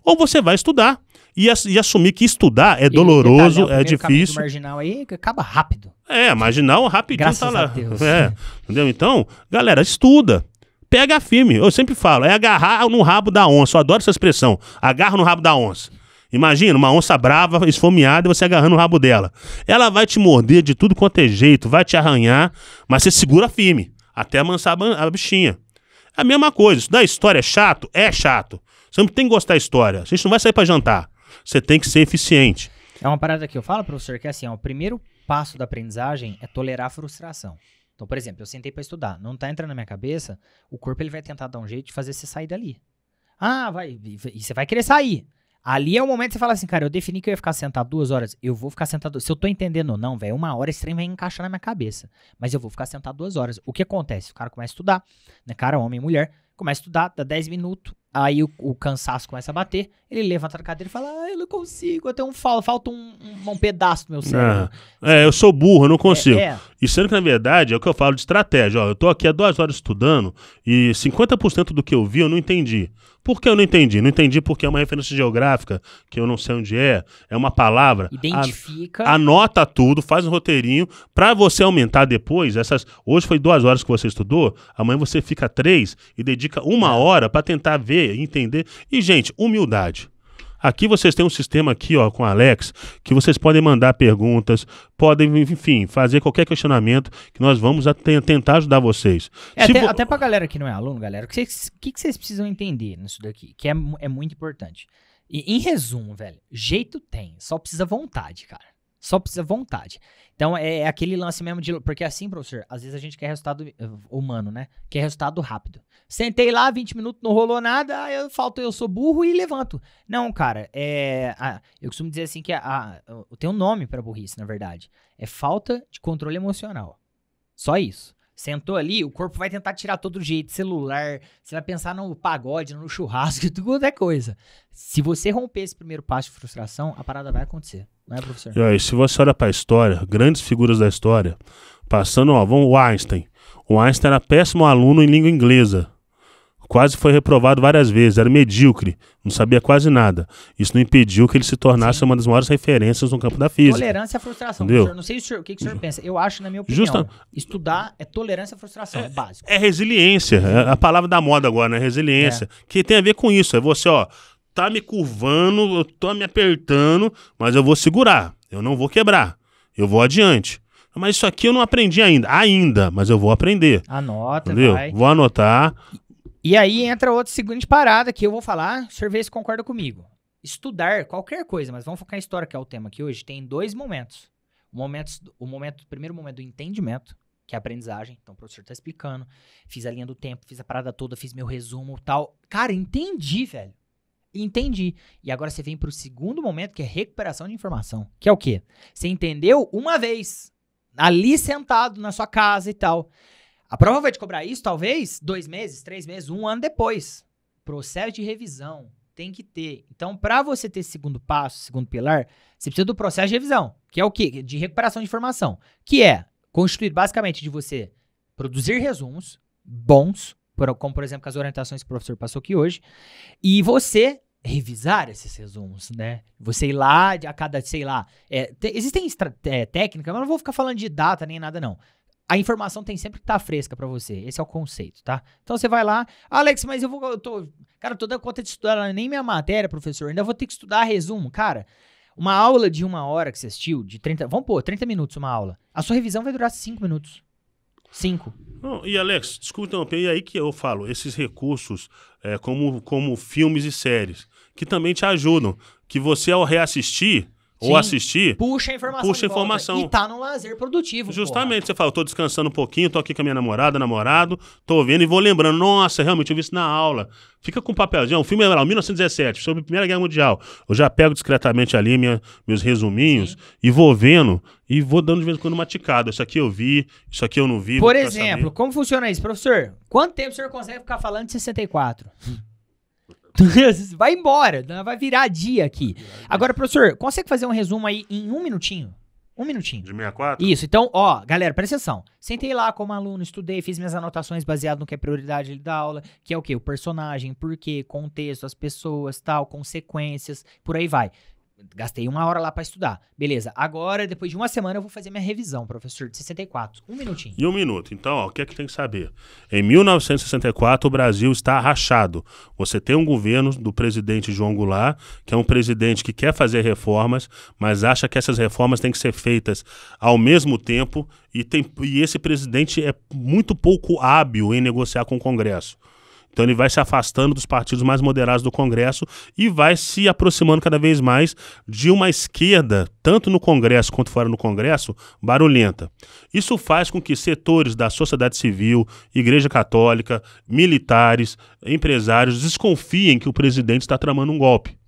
ou você vai estudar e, e assumir que estudar é doloroso, detalhe, é difícil. marginal aí acaba rápido. É, marginal rapidinho Graças tá lá. A Deus. É, entendeu? Então, galera, estuda pega firme. Eu sempre falo, é agarrar no rabo da onça. Eu adoro essa expressão. Agarra no rabo da onça. Imagina, uma onça brava, esfomeada, e você agarrando o rabo dela. Ela vai te morder de tudo quanto é jeito, vai te arranhar, mas você segura firme, até amansar a bichinha. É a mesma coisa, isso da história é chato? É chato. Você não tem que gostar da história. A gente não vai sair para jantar você tem que ser eficiente. É uma parada que eu falo, professor, que é assim, ó, o primeiro passo da aprendizagem é tolerar a frustração. Então, por exemplo, eu sentei para estudar, não tá entrando na minha cabeça, o corpo ele vai tentar dar um jeito de fazer você sair dali. Ah, vai, e você vai querer sair. Ali é o momento que você fala assim, cara, eu defini que eu ia ficar sentado duas horas, eu vou ficar sentado. Se eu tô entendendo ou não, velho, uma hora esse trem vai encaixar na minha cabeça. Mas eu vou ficar sentado duas horas. O que acontece? O cara começa a estudar, né? Cara, homem, mulher, começa a estudar, dá 10 minutos, Aí o, o, cansaço começa a bater, ele levanta da cadeira e fala: ah, Eu não consigo, eu tenho um falo falta um, um, um, pedaço do meu ah, cérebro. É, é, eu sou burro, eu não consigo. É, é. E sendo que, na verdade, é o que eu falo de estratégia. Ó, eu tô aqui há duas horas estudando e 50% do que eu vi eu não entendi. Por que eu não entendi? Não entendi porque é uma referência geográfica, que eu não sei onde é, é uma palavra. Identifica. A, anota tudo, faz um roteirinho, para você aumentar depois. Essas, hoje foi duas horas que você estudou, amanhã você fica três e dedica uma é. hora para tentar ver ler, entender. E, gente, humildade. Aqui vocês têm um sistema aqui, ó, com Alex, que vocês podem mandar perguntas, podem, enfim, fazer qualquer questionamento que nós vamos tentar ajudar vocês. É, até, vo... até pra galera que não é aluno, galera, o que, que, que vocês precisam entender nisso daqui? Que é, é muito importante. E, em resumo, velho, jeito tem, só precisa vontade, cara. Só precisa vontade. Então é, é, aquele lance mesmo de. Porque assim, professor, às vezes a gente quer resultado eh, humano, né? Quer resultado rápido. Sentei lá, 20 minutos, não rolou nada, eu falto, eu sou burro e levanto. Não, cara, é. eu costumo dizer assim que a, a, tem um nome para burrice, na verdade. É falta de controle emocional. Só isso. Sentou ali, o corpo vai tentar tirar todo jeito, celular, você vai pensar no pagode, no churrasco, tudo quanto é coisa. Se você romper esse primeiro passo de frustração, a parada vai acontecer, não é, professor? E aí, se você olha para a história, grandes figuras da história, passando, ó, vamos, o Einstein. O Einstein era péssimo aluno em língua inglesa. Quase foi reprovado várias vezes, era medíocre, não sabia quase nada. Isso não impediu que ele se tornasse Sim. uma das maiores referências no campo da física. Tolerância à frustração. Senhor, não sei o, senhor, o, que, o senhor pensa. Eu acho, na minha opinião, Justa... estudar é tolerância à frustração, é, básico. É resiliência, é a palavra da moda agora, né? Resiliência. É. Que tem a ver com isso. É você, ó, tá me curvando, eu tô me apertando, mas eu vou segurar. Eu não vou quebrar. Eu vou adiante. Mas isso aqui eu não aprendi ainda. Ainda, mas eu vou aprender. Anota, entendeu? Vai. Vou anotar. E aí entra outra seguinte parada que eu vou falar, vê se concorda comigo. Estudar qualquer coisa, mas vamos focar em história, que é o tema aqui hoje, tem dois momentos. O momento, o momento, o primeiro momento do entendimento, que é a aprendizagem. Então o professor tá explicando, fiz a linha do tempo, fiz a parada toda, fiz meu resumo, tal. Cara, entendi, velho. Entendi. E agora você vem para o segundo momento, que é recuperação de informação. Que é o quê? Você entendeu uma vez, ali sentado na sua casa e tal. A prova vai te cobrar isso, talvez, dois meses, três meses, um ano depois. Processo de revisão tem que ter. Então, para você ter esse segundo passo, segundo pilar, você precisa do processo de revisão, que é o quê? De recuperação de informação, que é constituído basicamente de você produzir resumos bons, como por exemplo as orientações que o professor passou aqui hoje, e você revisar esses resumos, né? Você ir lá a cada, sei lá, é, existem é, técnicas, mas não vou ficar falando de data nem nada não a informação tem sempre que estar tá fresca para você. Esse é o conceito, tá? Então você vai lá, Alex, mas eu vou. Eu tô, cara, eu tô dando conta de estudar é nem minha matéria, professor. Ainda vou ter que estudar resumo. Cara, uma aula de uma hora que você assistiu, de 30. Vamos pôr, 30 minutos uma aula. A sua revisão vai durar 5 minutos. 5. E Alex, desculpa interromper, e aí que eu falo, esses recursos, é, como, como filmes e séries, que também te ajudam. Que você, ao reassistir, Sim. Ou assistir. Puxa a informação. Puxa a informação. E tá num lazer produtivo. Justamente, porra. você fala, tô descansando um pouquinho, tô aqui com a minha namorada, namorado, tô vendo e vou lembrando. Nossa, realmente, eu vi isso na aula. Fica com um papelzinho. O filme é lá, 1917, sobre a Primeira Guerra Mundial. Eu já pego discretamente ali minha, meus resuminhos Sim. e vou vendo e vou dando de vez em quando uma ticada. Isso aqui eu vi, isso aqui eu não vi. Por exemplo, como funciona isso, professor? Quanto tempo o senhor consegue ficar falando de 64? vai embora, né? vai virar dia aqui. Agora, professor, consegue fazer um resumo aí em um minutinho? Um minutinho. De 64? Isso. Então, ó, galera, presta atenção. Sentei lá como aluno, estudei, fiz minhas anotações baseado no que é prioridade da aula, que é o quê? O personagem, porquê, contexto, as pessoas, tal, consequências, por aí vai gastei uma hora lá para estudar. Beleza, agora, depois de uma semana, eu vou fazer minha revisão, professor, de 64. Um minutinho. E um minuto. Então, ó, o que é que tem que saber? Em 1964, o Brasil está rachado. Você tem um governo do presidente João Goulart, que é um presidente que quer fazer reformas, mas acha que essas reformas têm que ser feitas ao mesmo tempo, e, tem, e esse presidente é muito pouco hábil em negociar com o Congresso. Então ele vai se afastando dos partidos mais moderados do Congresso e vai se aproximando cada vez mais de uma esquerda, tanto no Congresso quanto fora do Congresso, barulhenta. Isso faz com que setores da sociedade civil, Igreja Católica, militares, empresários desconfiem que o presidente está tramando um golpe.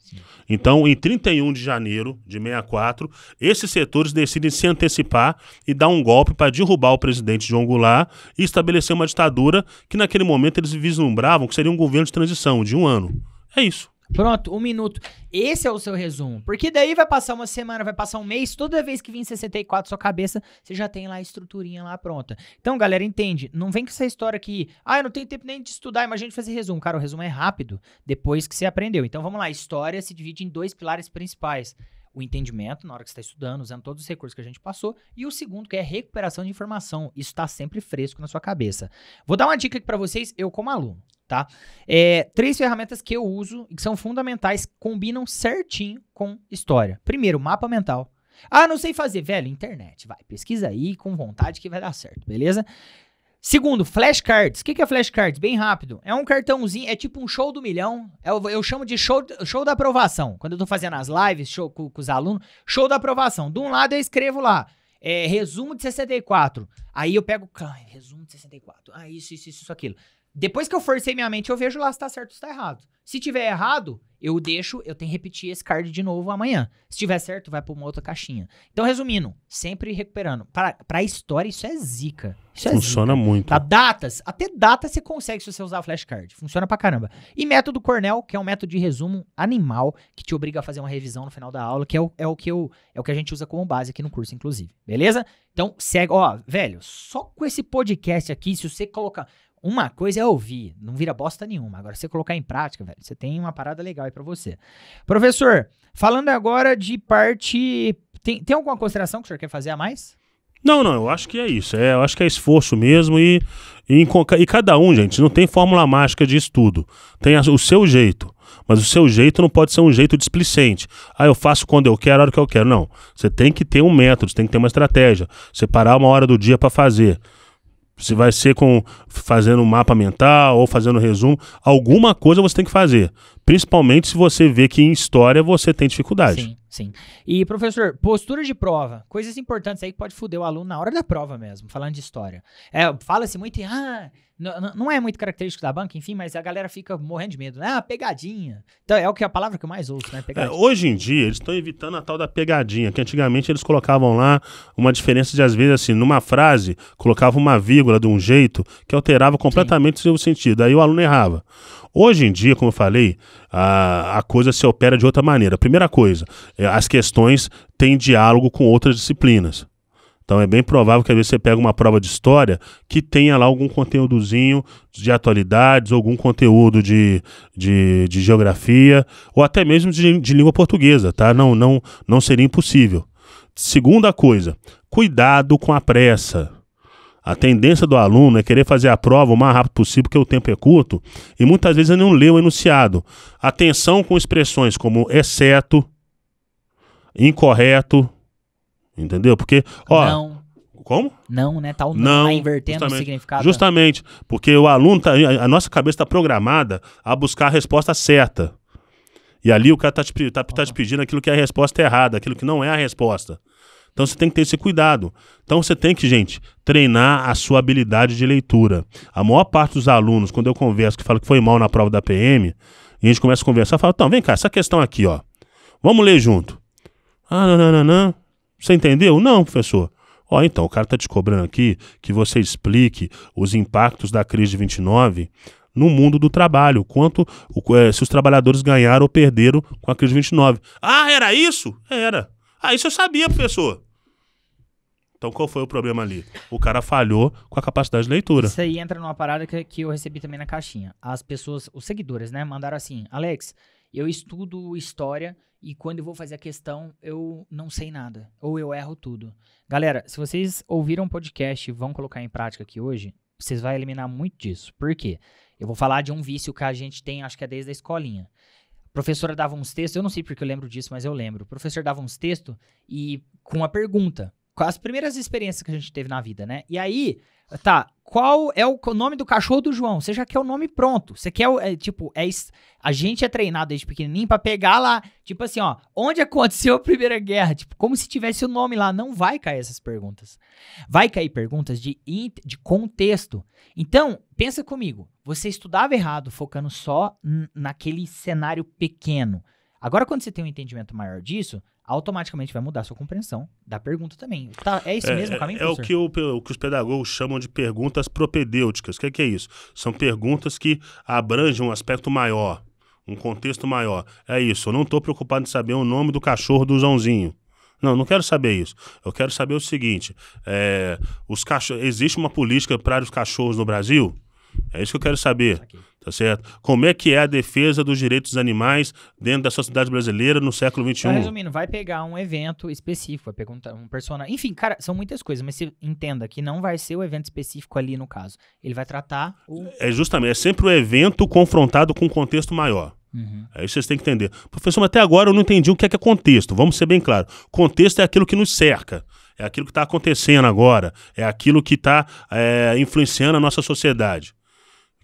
Então, em 31 de janeiro de 64, esses setores decidem se antecipar e dar um golpe para derrubar o presidente João Goulart e estabelecer uma ditadura que naquele momento eles vislumbravam que seria um governo de transição de um ano. É isso. Pronto, um minuto. Esse é o seu resumo. Porque daí vai passar uma semana, vai passar um mês, toda vez que vir 64 sua cabeça, você já tem lá a estruturinha lá pronta. Então, galera, entende. Não vem com essa história que, ah, eu não tenho tempo nem de estudar, imagina de fazer resumo. Cara, o resumo é rápido, depois que você aprendeu. Então, vamos lá. História se divide em dois pilares principais o entendimento na hora que você está estudando, usando todos os recursos que a gente passou, e o segundo, que é recuperação de informação. Isso está sempre fresco na sua cabeça. Vou dar uma dica aqui para vocês, eu como aluno tá? É, três ferramentas que eu uso e que são fundamentais, combinam certinho com história. Primeiro, mapa mental. Ah, não sei fazer, velho, internet, vai, pesquisa aí com vontade que vai dar certo, beleza? Segundo, flashcards. O que, que é flashcards? Bem rápido. É um cartãozinho, é tipo um show do milhão. Eu, é eu chamo de show, show da aprovação. Quando eu tô fazendo as lives show, com, com os alunos, show da aprovação. De um lado eu escrevo lá, é, resumo de 64. Aí eu pego, resumo de 64. Ah, isso, isso, isso, aquilo. Depois que eu forcei minha mente, eu vejo lá se tá certo ou se tá errado. Se tiver errado, eu deixo, eu tenho que repetir esse card de novo amanhã. Se tiver certo, vai pra uma outra caixinha. Então, resumindo, sempre recuperando. Pra, pra história, isso é zica. Isso é Funciona é zica. muito. Tá, datas, até datas você consegue se você usar flashcard. Funciona pra caramba. E método Cornell, que é um método de resumo animal, que te obriga a fazer uma revisão no final da aula, que é o, é o, que, eu, é o que a gente usa como base aqui no curso, inclusive. Beleza? Então, segue. Ó, velho, só com esse podcast aqui, se você colocar. Uma coisa é ouvir, não vira bosta nenhuma. Agora, você colocar em prática, velho, você tem uma parada legal aí pra você. Professor, falando agora de parte. Tem, tem alguma consideração que o senhor quer fazer a mais? Não, não, eu acho que é isso. É, eu acho que é esforço mesmo e, e, e cada um, gente, não tem fórmula mágica de estudo. Tem a, o seu jeito. Mas o seu jeito não pode ser um jeito displicente. Ah, eu faço quando eu quero, a hora que eu quero. Não. Você tem que ter um método, você tem que ter uma estratégia. Separar uma hora do dia para fazer. Se vai ser com fazendo um mapa mental ou fazendo um resumo, alguma coisa você tem que fazer. Principalmente se você vê que em história você tem dificuldade. Sim. Sim. E, professor, postura de prova, coisas importantes aí que pode foder o aluno na hora da prova mesmo, falando de história. É, Fala-se muito em, ah, não é muito característico da banca, enfim, mas a galera fica morrendo de medo. Né? Ah, pegadinha. Então, é o que a palavra que eu mais ouço, né? É, hoje em dia, eles estão evitando a tal da pegadinha, que antigamente eles colocavam lá uma diferença de, às vezes, assim, numa frase, colocava uma vírgula de um jeito que alterava completamente Sim. o seu sentido. Aí o aluno errava. Hoje em dia, como eu falei, a, a coisa se opera de outra maneira. Primeira coisa, é, as questões têm diálogo com outras disciplinas. Então é bem provável que às vezes você pega uma prova de história que tenha lá algum conteúdozinho de atualidades, algum conteúdo de, de, de geografia, ou até mesmo de, de língua portuguesa, tá? Não, não, não seria impossível. Segunda coisa, cuidado com a pressa. A tendência do aluno é querer fazer a prova o mais rápido possível, porque o tempo é curto, e muitas vezes ele não lê o enunciado. Atenção com expressões como exceto, incorreto, entendeu? Porque, ó. Não. Como? Não, né? Tá, o não, tá invertendo justamente, o significado. Justamente, porque o aluno, tá, a nossa cabeça está programada a buscar a resposta certa. E ali o cara está te, tá, tá te pedindo aquilo que é a resposta errada, aquilo que não é a resposta. Então você tem que ter esse cuidado. Então você tem que, gente, treinar a sua habilidade de leitura. A maior parte dos alunos, quando eu converso, que fala que foi mal na prova da PM, e a gente começa a conversar, fala, então, vem cá, essa questão aqui, ó. Vamos ler junto. Ah, não, não, não, não. Você entendeu? Não, professor. Ó, então, o cara tá te cobrando aqui que você explique os impactos da crise de 29 no mundo do trabalho, quanto eh, se os trabalhadores ganharam ou perderam com a crise de 29. Ah, era isso? Era. Ah, isso eu sabia, professor. Então qual foi o problema ali? O cara falhou com a capacidade de leitura. Isso aí entra numa parada que, que eu recebi também na caixinha. As pessoas, os seguidores, né, mandaram assim: Alex, eu estudo história e quando eu vou fazer a questão, eu não sei nada. Ou eu erro tudo. Galera, se vocês ouviram o podcast e vão colocar em prática aqui hoje, vocês vão eliminar muito disso. Por quê? Eu vou falar de um vício que a gente tem, acho que é desde a escolinha professora dava uns textos, eu não sei porque eu lembro disso, mas eu lembro. O professor dava uns textos e com uma pergunta. Com as primeiras experiências que a gente teve na vida, né? E aí, Tá, qual é o nome do cachorro do João? Você já quer o nome pronto. Você quer, é, tipo, é, a gente é treinado desde pequenininho pra pegar lá, tipo assim, ó, onde aconteceu a Primeira Guerra? Tipo, como se tivesse o nome lá. Não vai cair essas perguntas. Vai cair perguntas de, de contexto. Então, pensa comigo. Você estudava errado focando só naquele cenário pequeno. Agora, quando você tem um entendimento maior disso, automaticamente vai mudar sua compreensão da pergunta também. Tá, é isso é, mesmo caminho, É, é o que, o, o, que os pedagogos chamam de perguntas propedêuticas. O que é, que é isso? São perguntas que abrangem um aspecto maior, um contexto maior. É isso, eu não estou preocupado em saber o nome do cachorro do Joãozinho. Não, não quero saber isso. Eu quero saber o seguinte: é, os cachorros, existe uma política para os cachorros no Brasil? É isso que eu quero saber. Aqui tá certo? Como é que é a defesa dos direitos dos animais dentro da sociedade brasileira no século XXI? Tá resumindo, vai pegar um evento específico, vai perguntar um personagem. Enfim, cara, são muitas coisas, mas você entenda que não vai ser o evento específico ali no caso. Ele vai tratar o. É justamente, é sempre o evento confrontado com um contexto maior. Uhum. Aí vocês têm que entender. Professor, mas até agora eu não entendi o que é, que é contexto. Vamos ser bem claros. Contexto é aquilo que nos cerca é aquilo que está acontecendo agora, é aquilo que está é, eh, influenciando a nossa sociedade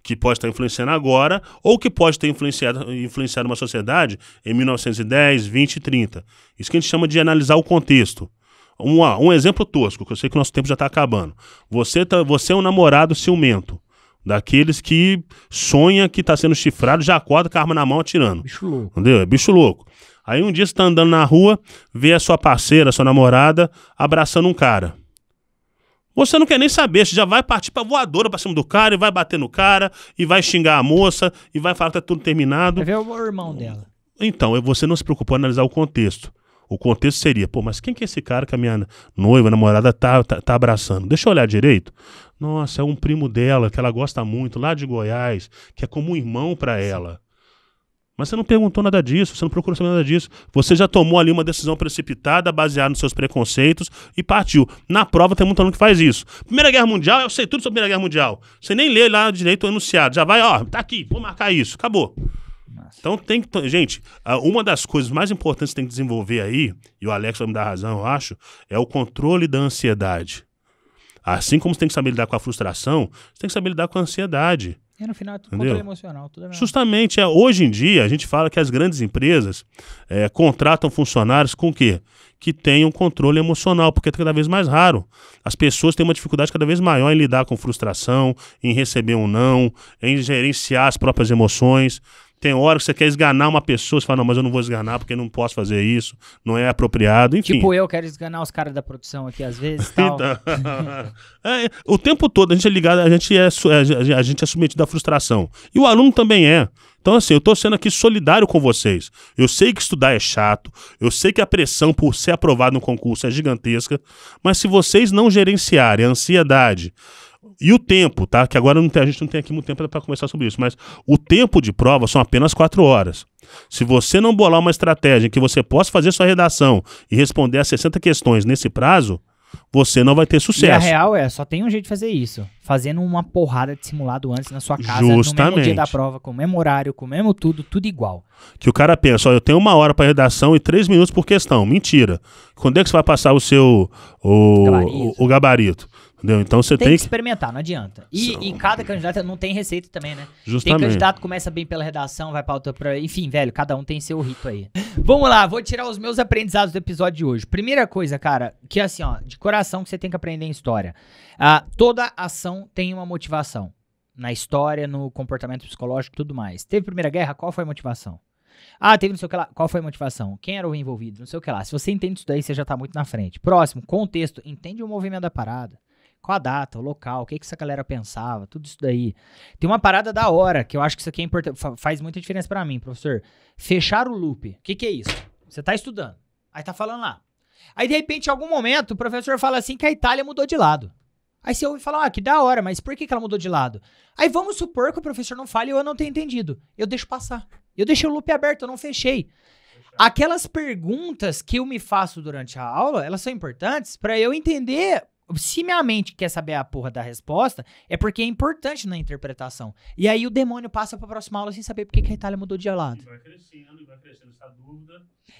que pode estar influenciando agora ou que pode ter influenciado, influenciado uma sociedade em 1910, 20, 30. Isso que a gente chama de analisar o contexto. Um, um exemplo tosco, que eu sei que o nosso tempo já está acabando. Você, tá, você é um namorado ciumento. Daqueles que sonha que está sendo chifrado, já acorda com a arma na mão atirando. Bicho louco. Entendeu? É bicho louco. Aí um dia você está andando na rua, vê a sua parceira, a sua namorada, abraçando um cara. Você não quer nem saber, você já vai partir pra voadora pra cima do cara e vai bater no cara, e vai xingar a moça, e vai falar que tá tudo terminado. Vai ver o irmão dela. Então, você não se preocupou em analisar o contexto. O contexto seria, pô, mas quem que é esse cara que a minha noiva, namorada tá, tá, tá, abraçando? Deixa eu olhar direito. Nossa, é um primo dela que ela gosta muito, lá de Goiás, que é como um irmão para ela. Mas você não perguntou nada disso, você não procurou saber nada disso. Você já tomou ali uma decisão precipitada, baseada nos seus preconceitos e partiu. Na prova tem muito aluno que faz isso. Primeira Guerra Mundial, eu sei tudo sobre a Primeira Guerra Mundial. Você nem lê lá direito o enunciado. Já vai, ó, tá aqui, vou marcar isso, acabou. Nossa. Então tem que. Gente, uma das coisas mais importantes que tem que desenvolver aí, e o Alex vai me dar razão, eu acho, é o controle da ansiedade. Assim como você tem que saber lidar com a frustração, você tem que saber lidar com a ansiedade. E no final é tudo controle emocional. Tudo é Justamente, é, hoje em dia a gente fala que as grandes empresas é, contratam funcionários com o quê? Que tenham controle emocional, porque é cada vez mais raro. As pessoas têm uma dificuldade cada vez maior em lidar com frustração, em receber um não, em gerenciar as próprias emoções. Tem hora que você quer esganar uma pessoa, você fala, não, mas eu não vou esganar porque não posso fazer isso, não é apropriado, enfim. Tipo, eu quero esganar os caras da produção aqui às vezes tal. Então, é, o tempo todo a gente é ligado, a gente é, a gente é submetido à frustração. E o aluno também é. Então, assim, eu estou sendo aqui solidário com vocês. Eu sei que estudar é chato, eu sei que a pressão por ser aprovado no concurso é gigantesca, mas se vocês não gerenciarem a ansiedade, e o tempo, tá? Que agora tem, a gente não tem aqui muito tempo para conversar sobre isso, mas o tempo de prova são apenas quatro horas. Se você não bolar uma estratégia em que você possa fazer sua redação e responder as 60 questões nesse prazo, você não vai ter sucesso. E a real é, só tem um jeito de fazer isso. Fazendo uma porrada de simulado antes na sua casa, Justamente. no mesmo dia da prova, com o mesmo horário, com o mesmo tudo, tudo igual. Que o cara pensa, ó, eu tenho uma hora para redação e três minutos por questão. Mentira. Quando é que você vai passar o seu o gabarito? O, o gabarito? Entendeu? Então você tem, tem que, experimentar, não adianta. E, e, cada candidato não tem receita também, né? Justamente. Tem candidato que começa bem pela redação, vai pra outra. Pra... Enfim, velho, cada um tem seu rito aí. Vamos lá, vou tirar os meus aprendizados do episódio de hoje. Primeira coisa, cara, que assim, ó, de coração que você tem que aprender em história. Ah, toda ação tem uma motivação. Na história, no comportamento psicológico tudo mais. Teve Primeira Guerra, qual foi a motivação? Ah, teve não sei o que lá. Qual foi a motivação? Quem era o envolvido? Não sei o que lá. Se você entende isso daí, você já tá muito na frente. Próximo, contexto. Entende o movimento da parada. Qual a data, o local, o que, que essa galera pensava, tudo isso daí. Tem uma parada da hora, que eu acho que isso aqui é importante, faz muita diferença para mim, professor. Fechar o loop. O que, que é isso? Você tá estudando, aí tá falando lá. Aí, de repente, em algum momento, o professor fala assim que a Itália mudou de lado. Aí você ouve falar, ah, que da hora, mas por que, que ela mudou de lado? Aí vamos supor que o professor não fale e eu não tenho entendido. Eu deixo passar. Eu deixei o loop aberto, eu não fechei. Aquelas perguntas que eu me faço durante a aula, elas são importantes para eu entender se minha mente quer saber a porra da resposta, é porque é importante na interpretação. E aí o demônio passa pra próxima aula sem saber por que a Itália mudou de lado. E vai crescendo, vai crescendo essa dúvida.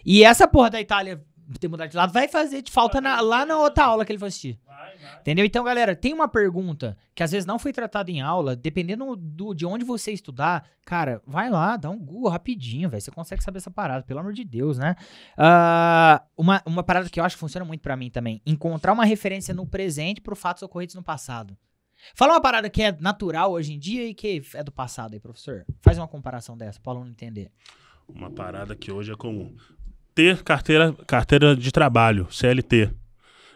E essa porra da Itália ter mudado de lado, vai fazer te falta na, lá na outra aula que ele for assistir. Vai, vai. Entendeu? Então, galera, tem uma pergunta que às vezes não foi tratada em aula, dependendo do, de onde você estudar, cara, vai lá, dá um Google rapidinho, velho. Você consegue saber essa parada, pelo amor de Deus, né? Uh, uma, uma parada que eu acho que funciona muito para mim também: encontrar uma referência no presente pro fatos ocorridos no passado. Fala uma parada que é natural hoje em dia e que é do passado aí, professor. Faz uma comparação dessa para o aluno entender. Uma parada que hoje é comum ter carteira, carteira de trabalho, CLT.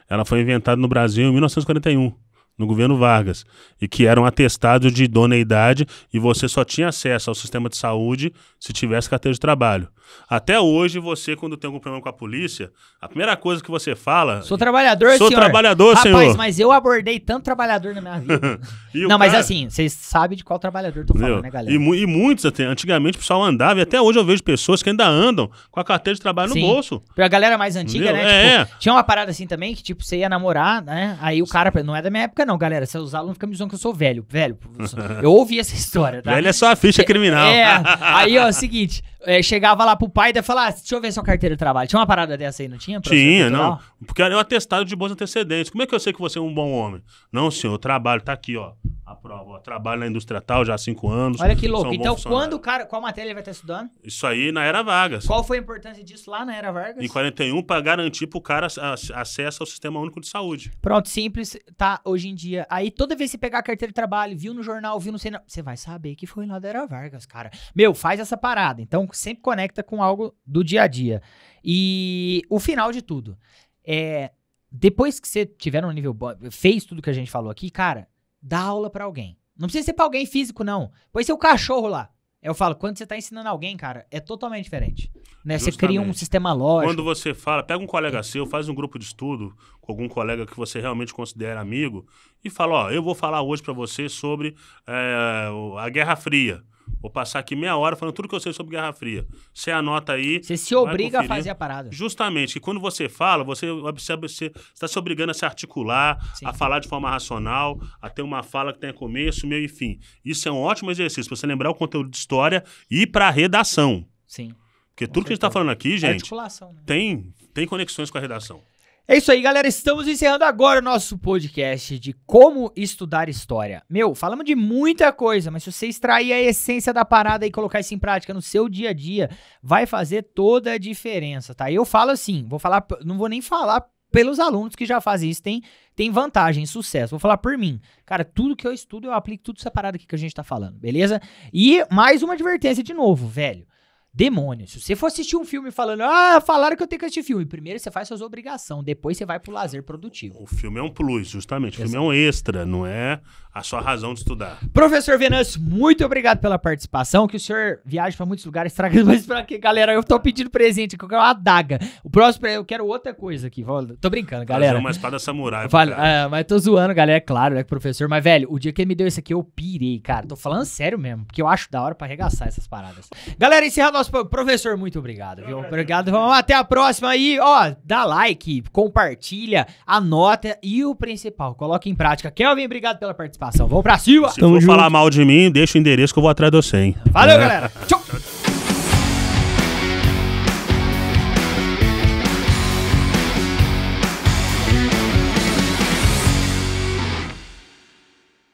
Ela foi inventada no Brasil em 1941 no governo Vargas, e que eram atestados de idoneidade e você só tinha acesso ao sistema de saúde se tivesse carteira de trabalho. Até hoje, você, quando tem algum problema com a polícia, a primeira coisa que você fala. Sou trabalhador, sou senhor. trabalhador, Rapaz, senhor. Rapaz, mas eu abordei tanto trabalhador na minha vida. não, cara... mas assim, vocês sabem de qual trabalhador tô falando, Meu, né, galera? E, e, muitos, até, antigamente, o pessoal andava, e até hoje eu vejo pessoas que ainda andam com a carteira de trabalho Sim. no bolso. A galera mais antiga, Meu, né? É. Tipo, tinha uma parada assim também que, tipo, você ia namorar, né? Aí o cara, não é da minha época, não não, galera. Os alunos ficam me dizendo que eu sou velho. Velho, eu ouvi essa história, tá? Velho é só a ficha é, criminal. É, aí, ó, seguinte. É, chegava lá pro pai e falava, ah, deixa eu ver sua carteira de trabalho. Tinha uma parada dessa aí, não tinha? Tinha, não. Porque era um atestado de bons antecedentes. Como é que eu sei que você é um bom homem? Não, senhor, eu trabalho, tá aqui, ó. A prova, ó. Trabalho na indústria tal já há cinco anos. Olha que louco. Então, quando o cara. Qual matéria ele vai estar tá estudando? Isso aí na Era Vargas. Qual foi a importância disso lá na Era Vargas? Em 41, para garantir pro cara acesso ao sistema único de saúde. Pronto, simples, tá hoje em dia dia. Aí toda vez que você pegar a carteira de trabalho, viu no jornal, viu no cenário, você vai saber que foi lá da Era Vargas, cara. Meu, faz essa parada. Então sempre conecta com algo do dia a dia. E o final de tudo é depois que você tiver um nível bom, fez tudo que a gente falou aqui, cara, dá aula para alguém. Não precisa ser pra alguém físico, não. Põe seu cachorro lá. Eu falo, quando você está ensinando alguém, cara, é totalmente diferente. Né? Você cria um sistema lógico. Quando você fala, pega um colega é. seu, faz um grupo de estudo com algum colega que você realmente considera amigo e fala, ó, eu vou falar hoje para você sobre é, a Guerra Fria. Vou passar aqui meia hora falando tudo que eu sei sobre Guerra Fria. Você anota aí. Você se obriga conferir. a fazer a parada. Justamente. E quando você fala, você observa, você está se obrigando a se articular, Sim. a falar de forma racional, a ter uma fala que tenha começo, meio e fim. Isso é um ótimo exercício para você lembrar o conteúdo de história e ir para a redação. Sim. Porque tudo que a gente está falando aqui, é gente, né? tem, tem conexões com a redação. É isso aí, galera. Estamos encerrando agora o nosso podcast de como estudar história. Meu, falamos de muita coisa, mas se você extrair a essência da parada e colocar isso em prática no seu dia a dia, vai fazer toda a diferença, tá? Eu falo assim, vou falar, não vou nem falar pelos alunos que já fazem isso, tem, tem vantagem, sucesso. Vou falar por mim. Cara, tudo que eu estudo, eu aplico tudo essa parada aqui que a gente tá falando, beleza? E mais uma advertência de novo, velho. Demônio. Se você for assistir um filme falando, ah, falaram que eu tenho que assistir filme. Primeiro você faz suas obrigações, depois você vai pro lazer produtivo. O filme é um plus, justamente. O filme é um extra, não é a sua razão de estudar. Professor Venâncio, muito obrigado pela participação. Que o senhor viaje para muitos lugares, traga mas para que, galera? Eu tô pedindo presente aqui, eu quero uma adaga. O próximo, eu quero outra coisa aqui. Tô brincando, galera. Fazer uma espada samurai. Vale, ah, mas tô zoando, galera, é claro, né, professor. Mas, velho, o dia que ele me deu isso aqui, eu pirei, cara. Tô falando sério mesmo, porque eu acho da hora para arregaçar essas paradas. Galera, encerrar nosso. Professor, muito obrigado, viu? Obrigado. Vamos até a próxima aí. Ó, dá like, compartilha, anota e o principal, coloca em prática. Kelvin, obrigado pela participação participação. Vamos pra cima! Se Tamo for junto. falar mal de mim, deixa o endereço que eu vou atrás de você, hein? Valeu, é. galera! Tchau!